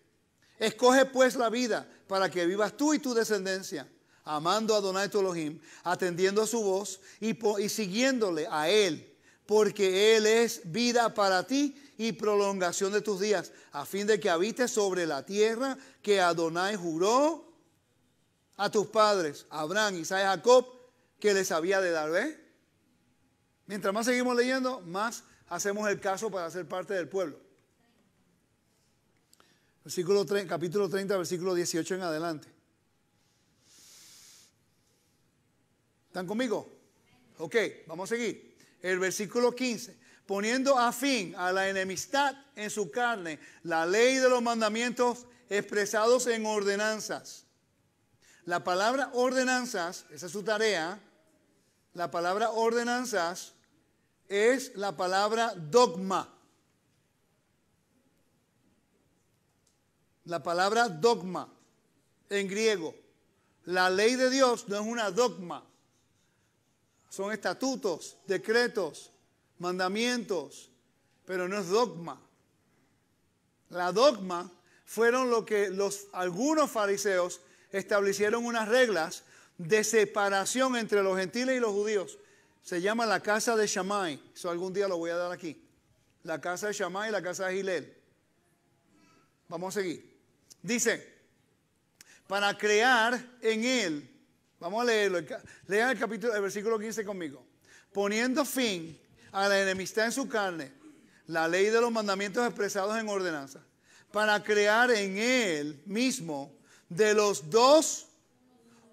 escoge pues la vida para que vivas tú y tu descendencia amando a Adonai tu Elohim, atendiendo a su voz y, siguiéndole a Él, porque Él es vida para ti y prolongación de tus días, a fin de que habites sobre la tierra que Adonai juró a tus padres, Abraham, Isaac Jacob, que les había de dar. Mientras más seguimos leyendo, más hacemos el caso para ser parte del pueblo. capítulo 30, versículo 18 en adelante. ¿Están conmigo? Ok, vamos a seguir. El versículo 15. Poniendo a fin a la enemistad en su carne la ley de los mandamientos expresados en ordenanzas. La palabra ordenanzas, esa es su tarea, la palabra ordenanzas es la palabra dogma. La palabra dogma en griego. La ley de Dios no es una dogma. Son estatutos, decretos, mandamientos, pero no es dogma. La dogma fueron lo que los, algunos fariseos establecieron unas reglas de separación entre los gentiles y los judíos. Se llama la casa de Shammai. Eso algún día lo voy a dar aquí. La casa de Shammai y la casa de Gilel. Vamos a seguir. Dice, para crear en él Vamos a leerlo. Lean el capítulo, el versículo 15 conmigo. Poniendo fin a la enemistad en su carne, la ley de los mandamientos expresados en ordenanza, para crear en él mismo de los dos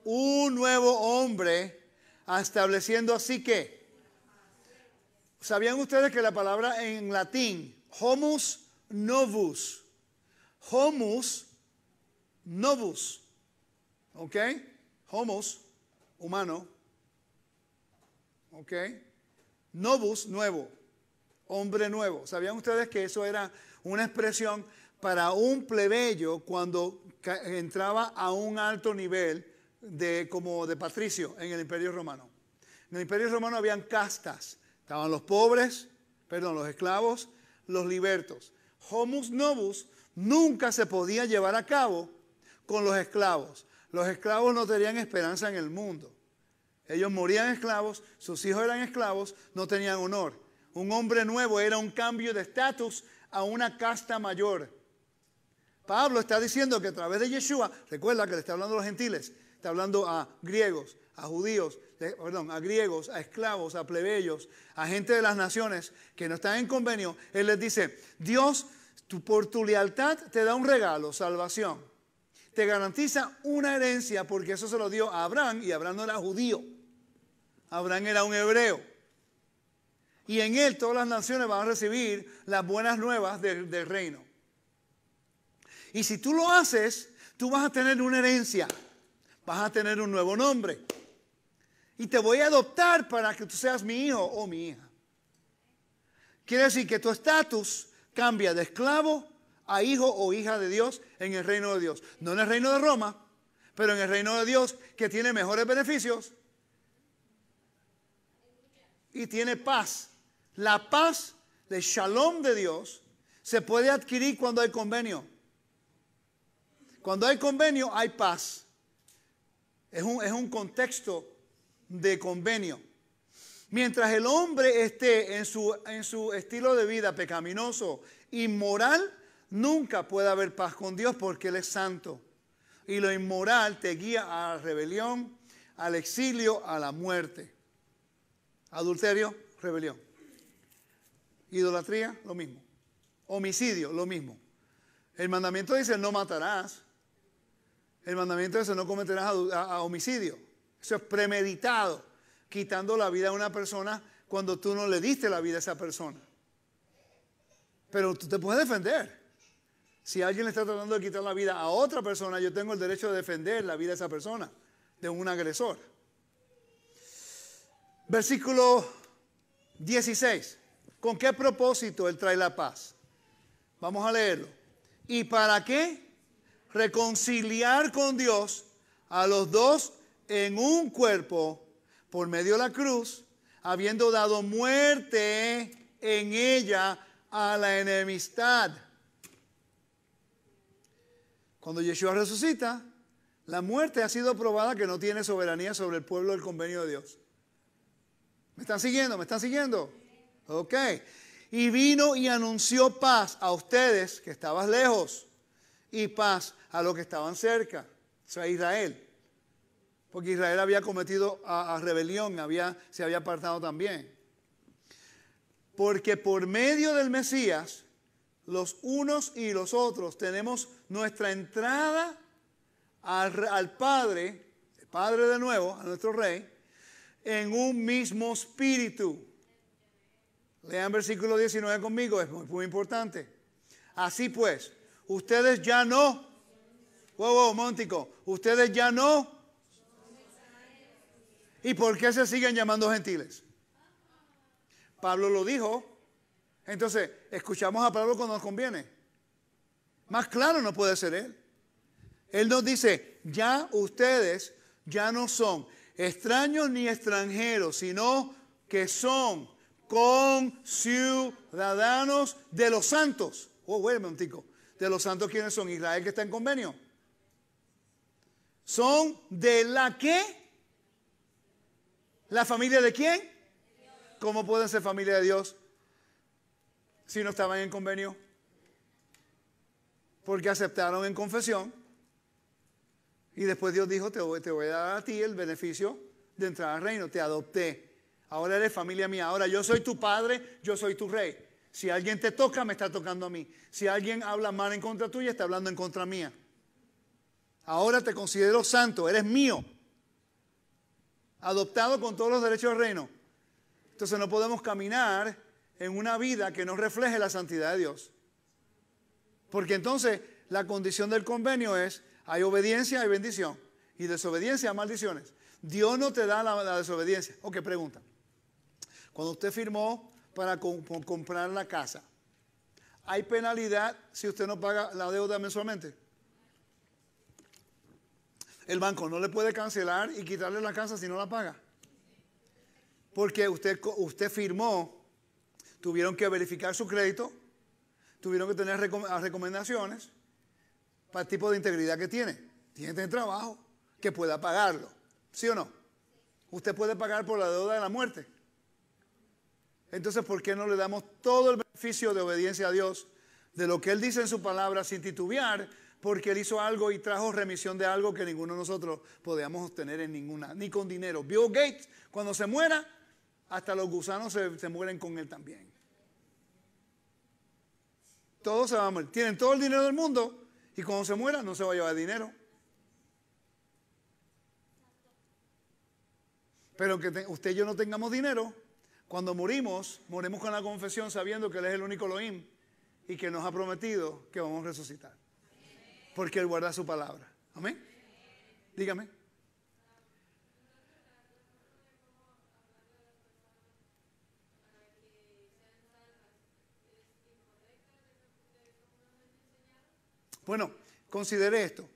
un nuevo hombre, estableciendo así que. ¿Sabían ustedes que la palabra en latín, homus novus, homus novus, ¿ok? Homos, humano. ¿Ok? Novus, nuevo. Hombre nuevo. ¿Sabían ustedes que eso era una expresión para un plebeyo cuando entraba a un alto nivel de, como de patricio en el Imperio Romano? En el Imperio Romano habían castas. Estaban los pobres, perdón, los esclavos, los libertos. Homus novus nunca se podía llevar a cabo con los esclavos. Los esclavos no tenían esperanza en el mundo. Ellos morían esclavos, sus hijos eran esclavos, no tenían honor. Un hombre nuevo era un cambio de estatus a una casta mayor. Pablo está diciendo que a través de Yeshua, recuerda que le está hablando a los gentiles, está hablando a griegos, a judíos, eh, perdón, a griegos, a esclavos, a plebeyos, a gente de las naciones que no están en convenio. Él les dice, Dios, por tu lealtad te da un regalo, salvación te garantiza una herencia porque eso se lo dio a Abraham y Abraham no era judío. Abraham era un hebreo. Y en él todas las naciones van a recibir las buenas nuevas del, reino. Y si tú lo haces, tú vas a tener una herencia, vas a tener un nuevo nombre. Y te voy a adoptar para que tú seas mi hijo o mi hija. Quiere decir que tu estatus cambia de esclavo a hijo o hija de Dios en el reino de Dios. No en el reino de Roma, pero en el reino de Dios que tiene mejores beneficios y tiene paz. La paz de shalom de Dios se puede adquirir cuando hay convenio. Cuando hay convenio hay paz. Es un, contexto de convenio. Mientras el hombre esté en su, en su estilo de vida pecaminoso, inmoral, Nunca puede haber paz con Dios porque Él es santo. Y lo inmoral te guía a la rebelión, al exilio, a la muerte. Adulterio, rebelión. Idolatría, lo mismo. Homicidio, lo mismo. El mandamiento dice no matarás. El mandamiento dice no cometerás a, homicidio. Eso es premeditado, quitando la vida a una persona cuando tú no le diste la vida a esa persona. Pero tú te puedes defender. Si alguien le está tratando de quitar la vida a otra persona, yo tengo el derecho de defender la vida de esa persona, de un agresor. Versículo 16. ¿Con qué propósito Él trae la paz? Vamos a leerlo. ¿Y para qué? Reconciliar con Dios a los dos en un cuerpo por medio de la cruz, habiendo dado muerte en ella a la enemistad cuando Yeshua resucita, la muerte ha sido probada que no tiene soberanía sobre el pueblo del convenio de Dios. ¿Me están siguiendo? ¿Me están siguiendo? Ok. Y vino y anunció paz a ustedes que estaban lejos y paz a los que estaban cerca, o sea, Israel. Porque Israel había cometido a, rebelión, había, se había apartado también. Porque por medio del Mesías, los unos y los otros tenemos nuestra entrada al, Padre, el Padre de nuevo, a nuestro Rey, en un mismo espíritu. Lean versículo 19 conmigo, es muy, importante. Así pues, ustedes ya no, wow, wow, Móntico, ustedes ya no. ¿Y por qué se siguen llamando gentiles? Pablo lo dijo. Entonces, escuchamos a Pablo cuando nos conviene. Más claro no puede ser Él. Él nos dice, ya ustedes ya no son extraños ni extranjeros, sino que son conciudadanos de los santos. Oh, bueno un De los santos, ¿quiénes son? Israel que está en convenio. Son de la que? ¿La familia de quién? ¿Cómo pueden ser familia de Dios si no estaban en convenio? porque aceptaron en confesión. Y después Dios dijo, te voy, te voy a dar a ti el beneficio de entrar al reino, te adopté. Ahora eres familia mía, ahora yo soy tu padre, yo soy tu rey. Si alguien te toca, me está tocando a mí. Si alguien habla mal en contra tuya, está hablando en contra mía. Ahora te considero santo, eres mío. Adoptado con todos los derechos del reino. Entonces no podemos caminar en una vida que no refleje la santidad de Dios. Porque entonces la condición del convenio es, hay obediencia, hay bendición. Y desobediencia, a maldiciones. Dios no te da la, desobediencia. Ok, pregunta. Cuando usted firmó para comprar la casa, ¿hay penalidad si usted no paga la deuda mensualmente? El banco no le puede cancelar y quitarle la casa si no la paga. Porque usted, usted firmó, tuvieron que verificar su crédito, tuvieron que tener recomendaciones para el tipo de integridad que tiene. Tiene que tener trabajo que pueda pagarlo. ¿Sí o no? Usted puede pagar por la deuda de la muerte. Entonces, ¿por qué no le damos todo el beneficio de obediencia a Dios, de lo que Él dice en su palabra, sin titubear, porque Él hizo algo y trajo remisión de algo que ninguno de nosotros podíamos obtener en ninguna, ni con dinero? Bill Gates, cuando se muera, hasta los gusanos se, se mueren con Él también. Todos se van a morir. Tienen todo el dinero del mundo y cuando se muera no se va a llevar dinero. Pero que usted y yo no tengamos dinero, cuando morimos, moremos con la confesión sabiendo que Él es el único Elohim y que nos ha prometido que vamos a resucitar. Porque Él guarda su palabra. Amén. Dígame. Bueno, considere esto.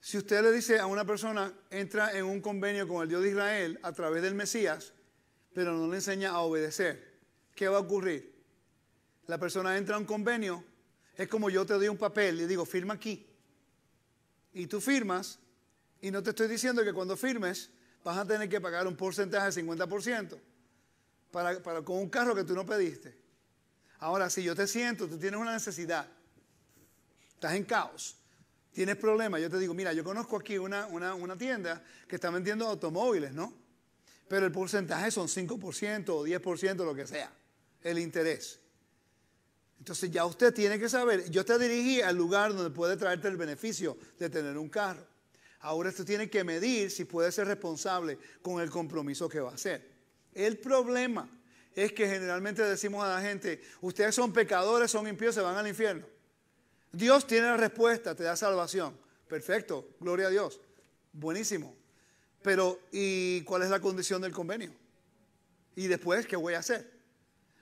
Si usted le dice a una persona, entra en un convenio con el Dios de Israel a través del Mesías, pero no le enseña a obedecer, ¿qué va a ocurrir? La persona entra a un convenio, es como yo te doy un papel y digo, firma aquí. Y tú firmas, y no te estoy diciendo que cuando firmes vas a tener que pagar un porcentaje de 50% para, con un carro que tú no pediste. Ahora, si yo te siento, tú tienes una necesidad estás en caos, tienes problemas, yo te digo, mira, yo conozco aquí una, una, una tienda que está vendiendo automóviles, ¿no? Pero el porcentaje son 5% o 10%, lo que sea, el interés. Entonces ya usted tiene que saber, yo te dirigí al lugar donde puede traerte el beneficio de tener un carro. Ahora usted tiene que medir si puede ser responsable con el compromiso que va a hacer. El problema es que generalmente decimos a la gente, ustedes son pecadores, son impíos, se van al infierno. Dios tiene la respuesta, te da salvación. Perfecto, gloria a Dios. Buenísimo. Pero, ¿y cuál es la condición del convenio? ¿Y después qué voy a hacer?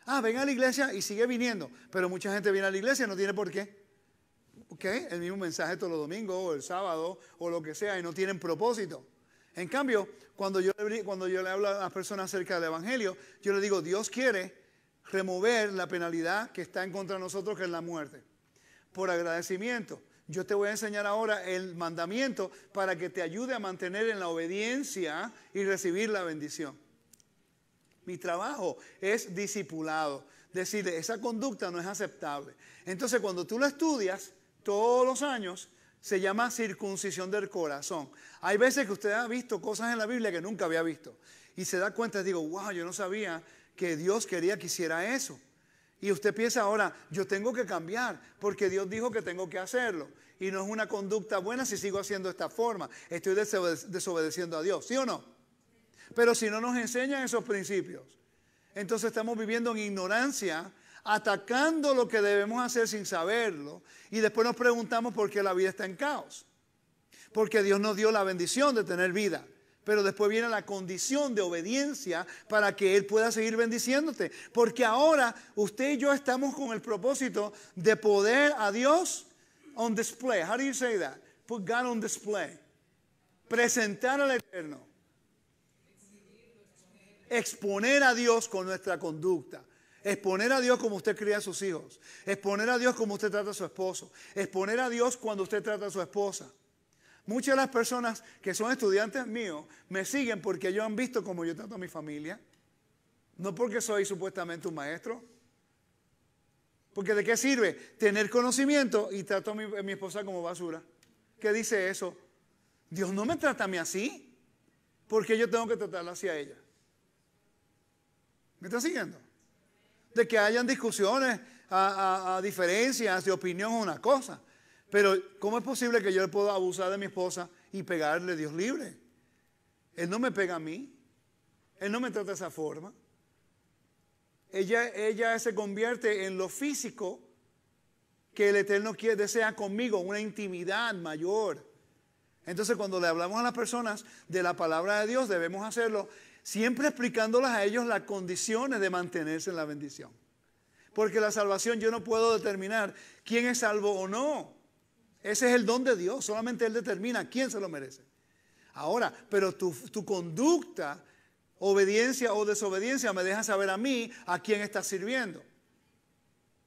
Ah, ven a la iglesia y sigue viniendo. Pero mucha gente viene a la iglesia, no tiene por qué. ¿Ok? El mismo mensaje todos los domingos o el sábado o lo que sea y no tienen propósito. En cambio, cuando yo, cuando yo le hablo a las personas acerca del Evangelio, yo le digo, Dios quiere remover la penalidad que está en contra de nosotros, que es la muerte por agradecimiento. Yo te voy a enseñar ahora el mandamiento para que te ayude a mantener en la obediencia y recibir la bendición. Mi trabajo es discipulado, decirle, esa conducta no es aceptable. Entonces, cuando tú lo estudias todos los años, se llama circuncisión del corazón. Hay veces que usted ha visto cosas en la Biblia que nunca había visto. Y se da cuenta, digo, wow, yo no sabía que Dios quería que hiciera eso. Y usted piensa ahora, yo tengo que cambiar porque Dios dijo que tengo que hacerlo. Y no es una conducta buena si sigo haciendo esta forma. Estoy desobedeciendo a Dios, ¿sí o no? Pero si no nos enseñan esos principios, entonces estamos viviendo en ignorancia, atacando lo que debemos hacer sin saberlo. Y después nos preguntamos por qué la vida está en caos. Porque Dios nos dio la bendición de tener vida. Pero después viene la condición de obediencia para que Él pueda seguir bendiciéndote. Porque ahora usted y yo estamos con el propósito de poder a Dios on display. How do you say that? Put God on display. Presentar al Eterno. Exponer a Dios con nuestra conducta. Exponer a Dios como usted cría a sus hijos. Exponer a Dios como usted trata a su esposo. Exponer a Dios cuando usted trata a su esposa. Muchas de las personas que son estudiantes míos me siguen porque ellos han visto como yo trato a mi familia. No porque soy supuestamente un maestro. Porque de qué sirve tener conocimiento y trato a mi, esposa como basura. ¿Qué dice eso? Dios no me trata mí así. Porque yo tengo que tratarla hacia ella. ¿Me están siguiendo? De que hayan discusiones diferencias de opinión una cosa. Pero ¿cómo es posible que yo pueda abusar de mi esposa y pegarle Dios libre? Él no me pega a mí. Él no me trata de esa forma. Ella, ella se convierte en lo físico que el Eterno quiere, desea conmigo, una intimidad mayor. Entonces cuando le hablamos a las personas de la palabra de Dios, debemos hacerlo siempre explicándolas a ellos las condiciones de mantenerse en la bendición. Porque la salvación yo no puedo determinar quién es salvo o no. Ese es el don de Dios, solamente Él determina quién se lo merece. Ahora, pero tu, conducta, obediencia o desobediencia me deja saber a mí a quién estás sirviendo.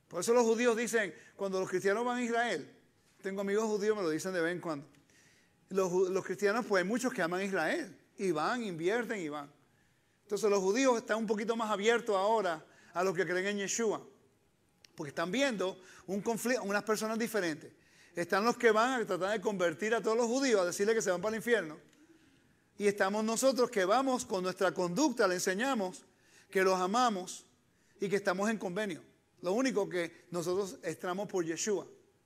Por eso los judíos dicen, cuando los cristianos van a Israel, tengo amigos judíos, me lo dicen de vez en cuando, los, los cristianos, pues hay muchos que aman a Israel y van, invierten y van. Entonces los judíos están un poquito más abiertos ahora a los que creen en Yeshua, porque están viendo un conflicto, unas personas diferentes. Están los que van a tratar de convertir a todos los judíos, a decirles que se van para el infierno. Y estamos nosotros que vamos con nuestra conducta, le enseñamos que los amamos y que estamos en convenio. Lo único que nosotros estamos por Yeshua.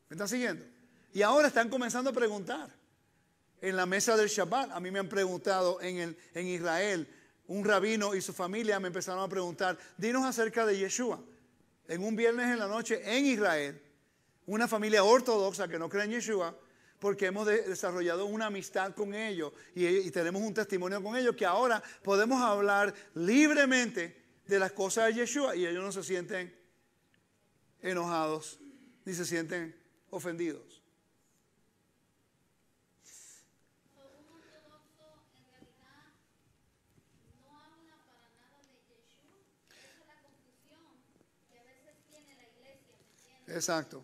¿Me están siguiendo? Y ahora están comenzando a preguntar. En la mesa del Shabbat, a mí me han preguntado en, el, en Israel, un rabino y su familia me empezaron a preguntar, dinos acerca de Yeshua. En un viernes en la noche en Israel, una familia ortodoxa que no cree en Yeshua, porque hemos desarrollado una amistad con ellos y, tenemos un testimonio con ellos que ahora podemos hablar libremente de las cosas de Yeshua y ellos no se sienten enojados ni se sienten ofendidos. Exacto.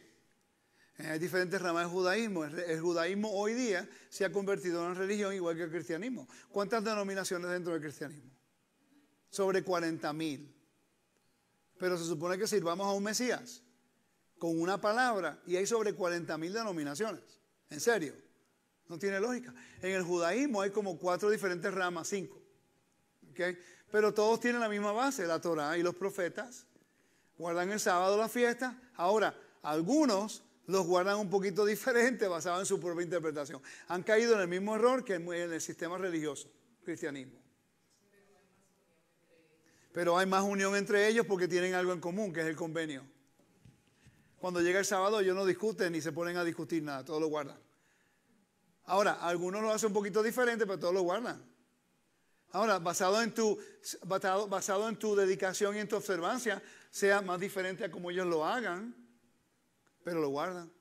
Eh, hay diferentes ramas del judaísmo. El judaísmo hoy día se ha convertido en una religión igual que el cristianismo. ¿Cuántas denominaciones dentro del cristianismo? Sobre 40.000. Pero se supone que sirvamos a un Mesías con una palabra y hay sobre 40.000 denominaciones. En serio, no tiene lógica. En el judaísmo hay como cuatro diferentes ramas, cinco. Pero todos tienen la misma base, la Torah y los profetas. Guardan el sábado la fiesta. Ahora, algunos los guardan un poquito diferente basado en su propia interpretación. Han caído en el mismo error que en el sistema religioso, cristianismo. Pero hay más unión entre ellos porque tienen algo en común, que es el convenio. Cuando llega el sábado ellos no discuten ni se ponen a discutir nada, todos lo guardan. Ahora, algunos lo hacen un poquito diferente, pero todos lo guardan. Ahora, basado en tu, basado, basado en tu dedicación y en tu observancia, sea más diferente a como ellos lo hagan pero lo guardan.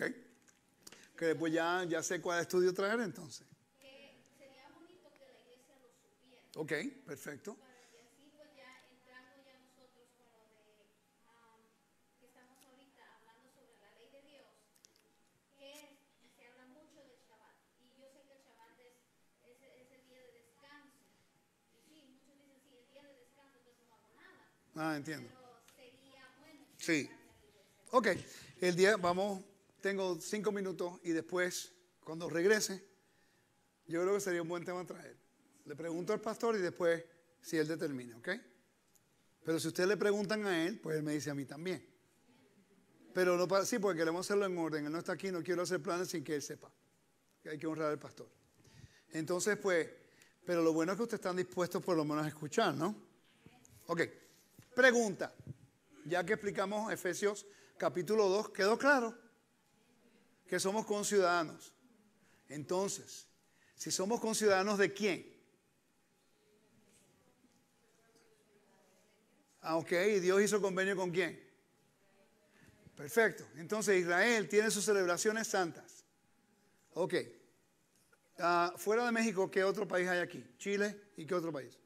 Ok, que después ya sé cuál estudio traer entonces. Que sería bonito que la iglesia lo supiera. Ok, perfecto. Y así pues ya entrando ya nosotros con lo de que estamos ahorita hablando sobre la ley de Dios. Que se habla mucho del Shabbat. Y yo sé que el Shabbat es el día de descanso. Y si, muchos dicen que el día de descanso no tomamos nada. Ah, entiendo. Pero sería bueno. Sí. Ok, el día, vamos tengo cinco minutos y después, cuando regrese, yo creo que sería un buen tema traer. Le pregunto al pastor y después si él determina, ¿ok? Pero si ustedes le preguntan a él, pues él me dice a mí también. Pero no para, sí, porque queremos hacerlo en orden. Él no está aquí, no quiero hacer planes sin que él sepa. hay que honrar al pastor. Entonces, pues, pero lo bueno es que ustedes están dispuestos por lo menos a escuchar, ¿no? Ok, pregunta. Ya que explicamos Efesios capítulo 2, ¿quedó claro? que somos conciudadanos. Entonces, si somos conciudadanos de quién? Ah, ok, ¿y Dios hizo convenio con quién? Perfecto. Entonces Israel tiene sus celebraciones santas. Ok. Ah, fuera de México, ¿qué otro país hay aquí? Chile y qué otro país?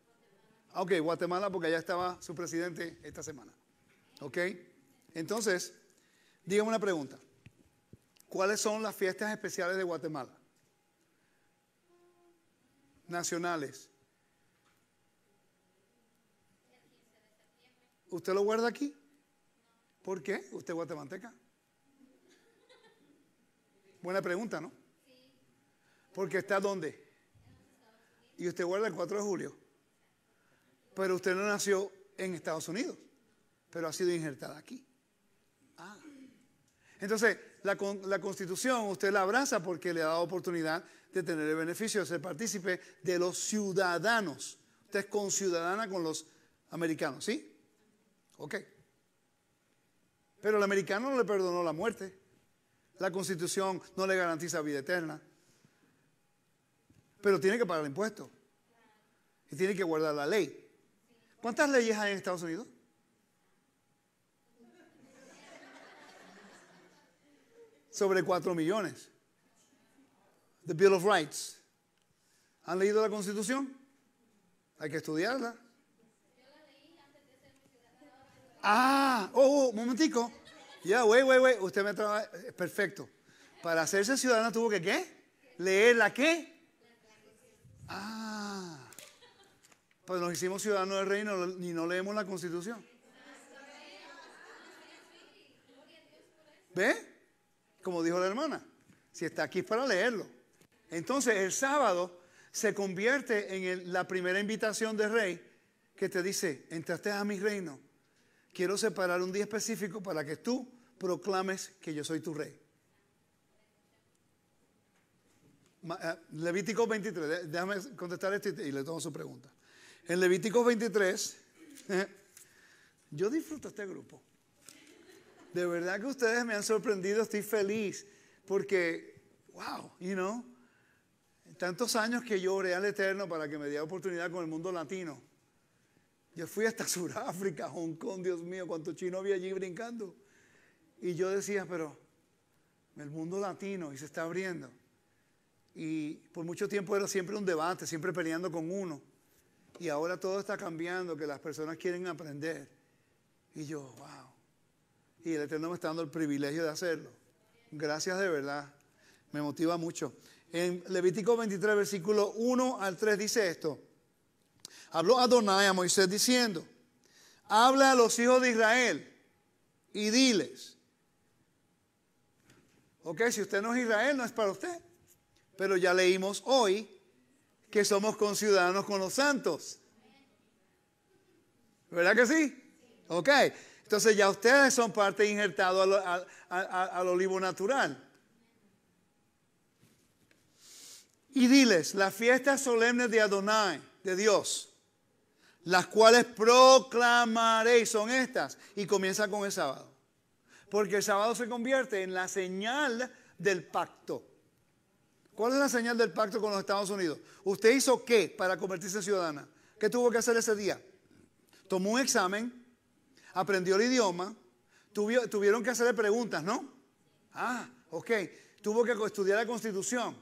Ah, ok, Guatemala, porque allá estaba su presidente esta semana. Ok. Entonces, dígame una pregunta. ¿Cuáles son las fiestas especiales de Guatemala? Nacionales. ¿Usted lo guarda aquí? ¿Por qué? ¿Usted es guatemalteca? Buena pregunta, ¿no? Porque está dónde? Y usted guarda el 4 de julio. Pero usted no nació en Estados Unidos, pero ha sido injertada aquí. Entonces, la, constitución usted la abraza porque le ha dado oportunidad de tener el beneficio de ser partícipe de los ciudadanos. Usted es conciudadana con los americanos, ¿sí? Ok. Pero el americano no le perdonó la muerte. La constitución no le garantiza vida eterna. Pero tiene que pagar el impuesto. Y tiene que guardar la ley. ¿Cuántas leyes hay en Estados Unidos? sobre 4 millones. The Bill of Rights. ¿Han leído la Constitución? Hay que estudiarla. Ah, oh, oh momentico. Ya, yeah, wey, wey, wey. Usted me trabaja. Eh, perfecto. Para hacerse ciudadana tuvo que qué? ¿Leer la qué? Ah. Pues nos hicimos ciudadanos del reino ni no leemos la constitución. ¿Ve? como dijo la hermana. Si está aquí es para leerlo. Entonces el sábado se convierte en la primera invitación del rey que te dice, entraste a mi reino, quiero separar un día específico para que tú proclames que yo soy tu rey. Eh, Levítico 23, déjame contestar esto y le tomo su pregunta. En Levítico 23, <laughs> yo disfruto este grupo de verdad que ustedes me han sorprendido, estoy feliz, porque, wow, you know, tantos años que yo oré al Eterno para que me diera oportunidad con el mundo latino. Yo fui hasta <laughs> Sudáfrica, Hong Kong, Dios mío, cuánto chino había allí brincando. Y yo decía, pero el mundo latino y se está abriendo. Y por mucho tiempo era siempre un debate, siempre peleando con uno. Y ahora todo está cambiando, que las personas quieren aprender. Y yo, wow y el Eterno me está dando el privilegio de hacerlo. Gracias de verdad. Me motiva mucho. En Levítico 23, versículo 1 al 3 dice esto. Habló Adonai a Moisés diciendo, habla a los hijos de Israel y diles, ok, si usted no es Israel, no es para usted, pero ya leímos hoy que somos conciudadanos con los santos. ¿Verdad que sí? Ok. Entonces ya ustedes son parte injertado al, al olivo natural. Y diles, las fiestas solemnes de Adonai, de Dios, las cuales proclamaréis, son estas. Y comienza con el sábado. Porque el sábado se convierte en la señal del pacto. ¿Cuál es la señal del pacto con los Estados Unidos? ¿Usted hizo qué para convertirse en ciudadana? ¿Qué tuvo que hacer ese día? Tomó un examen, aprendió el idioma, tuvieron que hacerle preguntas, ¿no? Ah, ok. Tuvo que estudiar la constitución,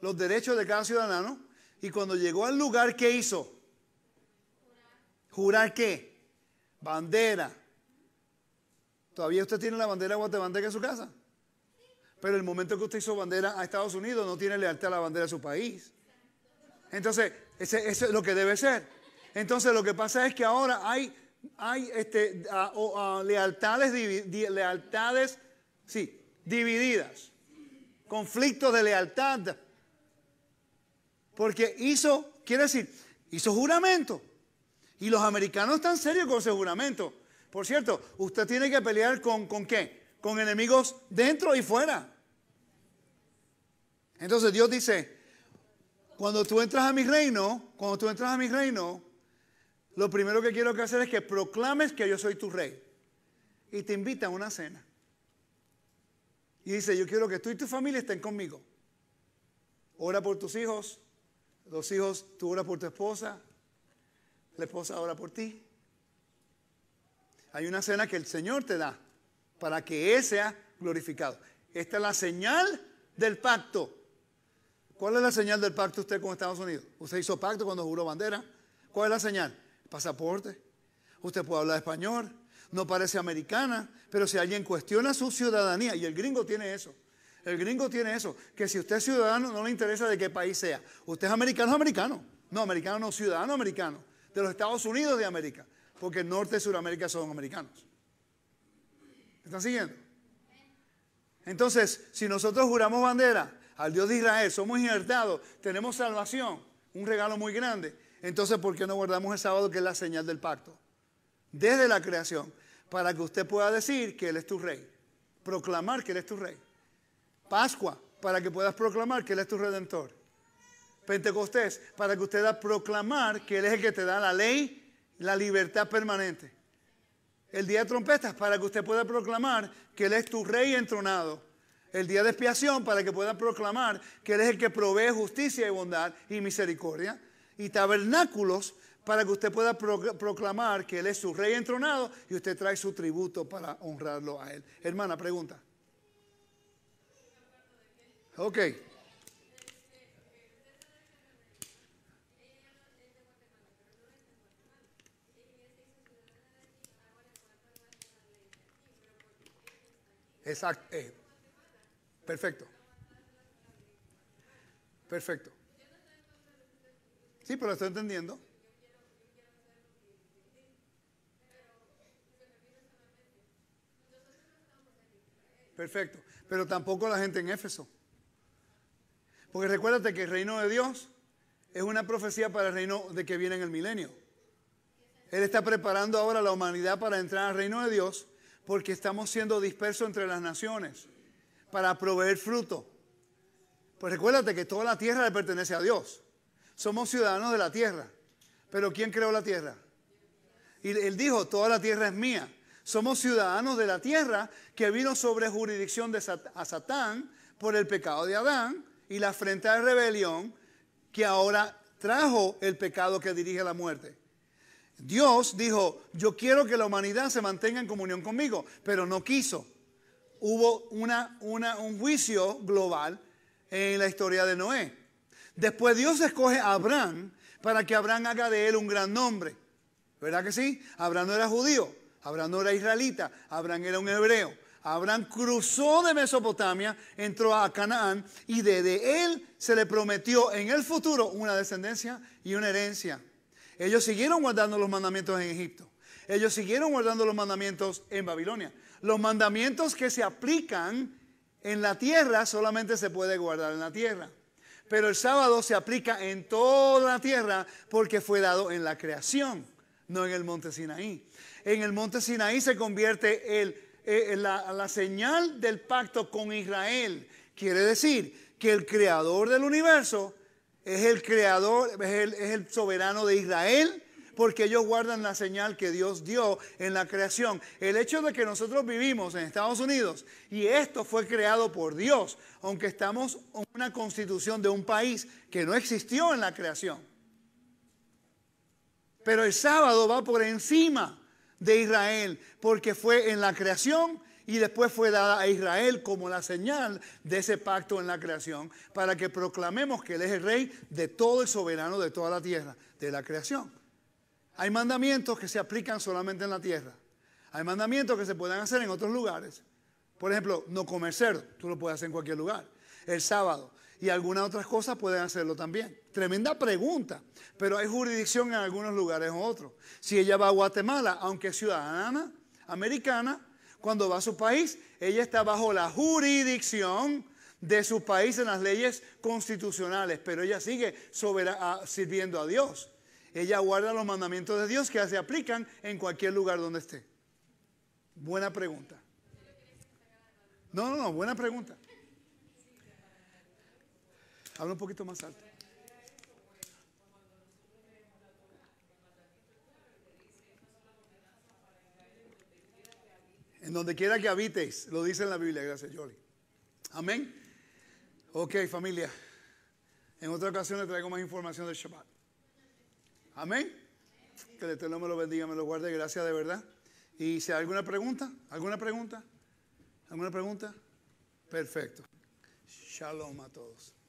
los derechos de cada ciudadano, y cuando llegó al lugar, ¿qué hizo? ¿Jurar qué? Bandera. ¿Todavía usted tiene la bandera guatemalteca en su casa? Pero el momento que usted hizo bandera a Estados Unidos no tiene lealtad a la bandera de su país. Entonces, eso es lo que debe ser. Entonces, lo que pasa es que ahora hay hay este, lealtades, lealtades sí, divididas, conflictos de lealtad. Porque hizo, quiere decir, hizo juramento. Y los americanos están serios con ese juramento. Por cierto, usted tiene que pelear con, con qué? Con enemigos dentro y fuera. Entonces Dios dice, cuando tú entras a mi reino, cuando tú entras a mi reino, lo primero que quiero que hacer es que proclames que yo soy tu rey. Y te invita a una cena. Y dice, yo quiero que tú y tu familia estén conmigo. Ora por tus hijos. Los hijos, tú ora por tu esposa. La esposa ora por ti. Hay una cena que el Señor te da para que Él sea glorificado. Esta es la señal del pacto. ¿Cuál es la señal del pacto usted con Estados Unidos? Usted hizo pacto cuando juró bandera. ¿Cuál es la señal? pasaporte. Usted puede hablar español, no parece americana, pero si alguien cuestiona su ciudadanía, y el gringo tiene eso, el gringo tiene eso, que si usted es ciudadano no le interesa de qué país sea, usted es americano, americano, no, americano no, ciudadano americano, de los Estados Unidos de América, porque norte y Sudamérica son americanos. ¿Están siguiendo? Entonces, si nosotros juramos bandera al Dios de Israel, somos injertados, tenemos salvación, un regalo muy grande, entonces, ¿por qué no guardamos el sábado que es la señal del pacto? Desde la creación, para que usted pueda decir que Él es tu rey, proclamar que Él es tu rey. Pascua, para que puedas proclamar que Él es tu redentor. Pentecostés, para que usted pueda proclamar que Él es el que te da la ley, la libertad permanente. El día de trompetas, para que usted pueda proclamar que Él es tu rey entronado. El día de expiación, para que pueda proclamar que Él es el que provee justicia y bondad y misericordia y tabernáculos para que usted pueda proclamar que Él es su rey entronado y usted trae su tributo para honrarlo a Él. Hermana, pregunta. Ok. Exacto. Eh, perfecto. Perfecto. Sí, pero estoy entendiendo. Perfecto. Pero tampoco la gente en Éfeso. Porque recuérdate que el reino de Dios es una profecía para el reino de que viene en el milenio. Él está preparando ahora la humanidad para entrar al reino de Dios porque estamos siendo dispersos entre las naciones para proveer fruto. Pues recuérdate que toda la tierra le pertenece a Dios. Somos ciudadanos de la tierra. Pero ¿quién creó la tierra? Y él dijo, toda la tierra es mía. Somos ciudadanos de la tierra que vino sobre jurisdicción de a Satán por el pecado de Adán y la frente de rebelión que ahora trajo el pecado que dirige la muerte. Dios dijo, yo quiero que la humanidad se mantenga en comunión conmigo, pero no quiso. Hubo una, un juicio global en la historia de Noé. Después Dios escoge a Abraham para que Abraham haga de él un gran nombre. ¿Verdad que sí? Abraham no era judío, Abraham no era israelita, Abraham era un hebreo. Abraham cruzó de Mesopotamia, entró a Canaán y desde él se le prometió en el futuro una descendencia y una herencia. Ellos siguieron guardando los mandamientos en Egipto. Ellos siguieron guardando los mandamientos en Babilonia. Los mandamientos que se aplican en la tierra solamente se puede guardar en la tierra. Pero el sábado se aplica en toda la tierra porque fue dado en la creación, no en el monte Sinaí. En el monte Sinaí se convierte eh, eh, la, señal del pacto con Israel. Quiere decir que el creador del universo es el creador, es el, es el soberano de Israel, porque ellos guardan la señal que Dios dio en la creación. El hecho de que nosotros vivimos en Estados Unidos y esto fue creado por Dios, aunque estamos en una constitución de un país que no existió en la creación. Pero el sábado va por encima de Israel, porque fue en la creación y después fue dada a Israel como la señal de ese pacto en la creación, para que proclamemos que Él es el rey de todo el soberano de toda la tierra, de la creación. Hay mandamientos que se aplican solamente en la tierra. Hay mandamientos que se pueden hacer en otros lugares. Por ejemplo, no comer cerdo, tú lo puedes hacer en cualquier lugar. El sábado y algunas otras cosas pueden hacerlo también. Tremenda pregunta, pero hay jurisdicción en algunos lugares u otros. Si ella va a Guatemala, aunque es ciudadana americana, cuando va a su país, ella está bajo la jurisdicción de su país en las leyes constitucionales, pero ella sigue ah, sirviendo a Dios ella guarda los mandamientos de Dios que se aplican en cualquier lugar donde esté? Buena pregunta. No, no, no, buena pregunta. Habla un poquito más alto. En donde quiera que habitéis, lo dice en la Biblia, gracias, Jolie. Amén. Ok, familia. En otra ocasión le traigo más información del Shabbat. Amén. Que el Eterno me lo bendiga, me lo guarde. Gracias de verdad. Y si hay alguna pregunta, alguna pregunta, alguna pregunta, perfecto. Shalom a todos.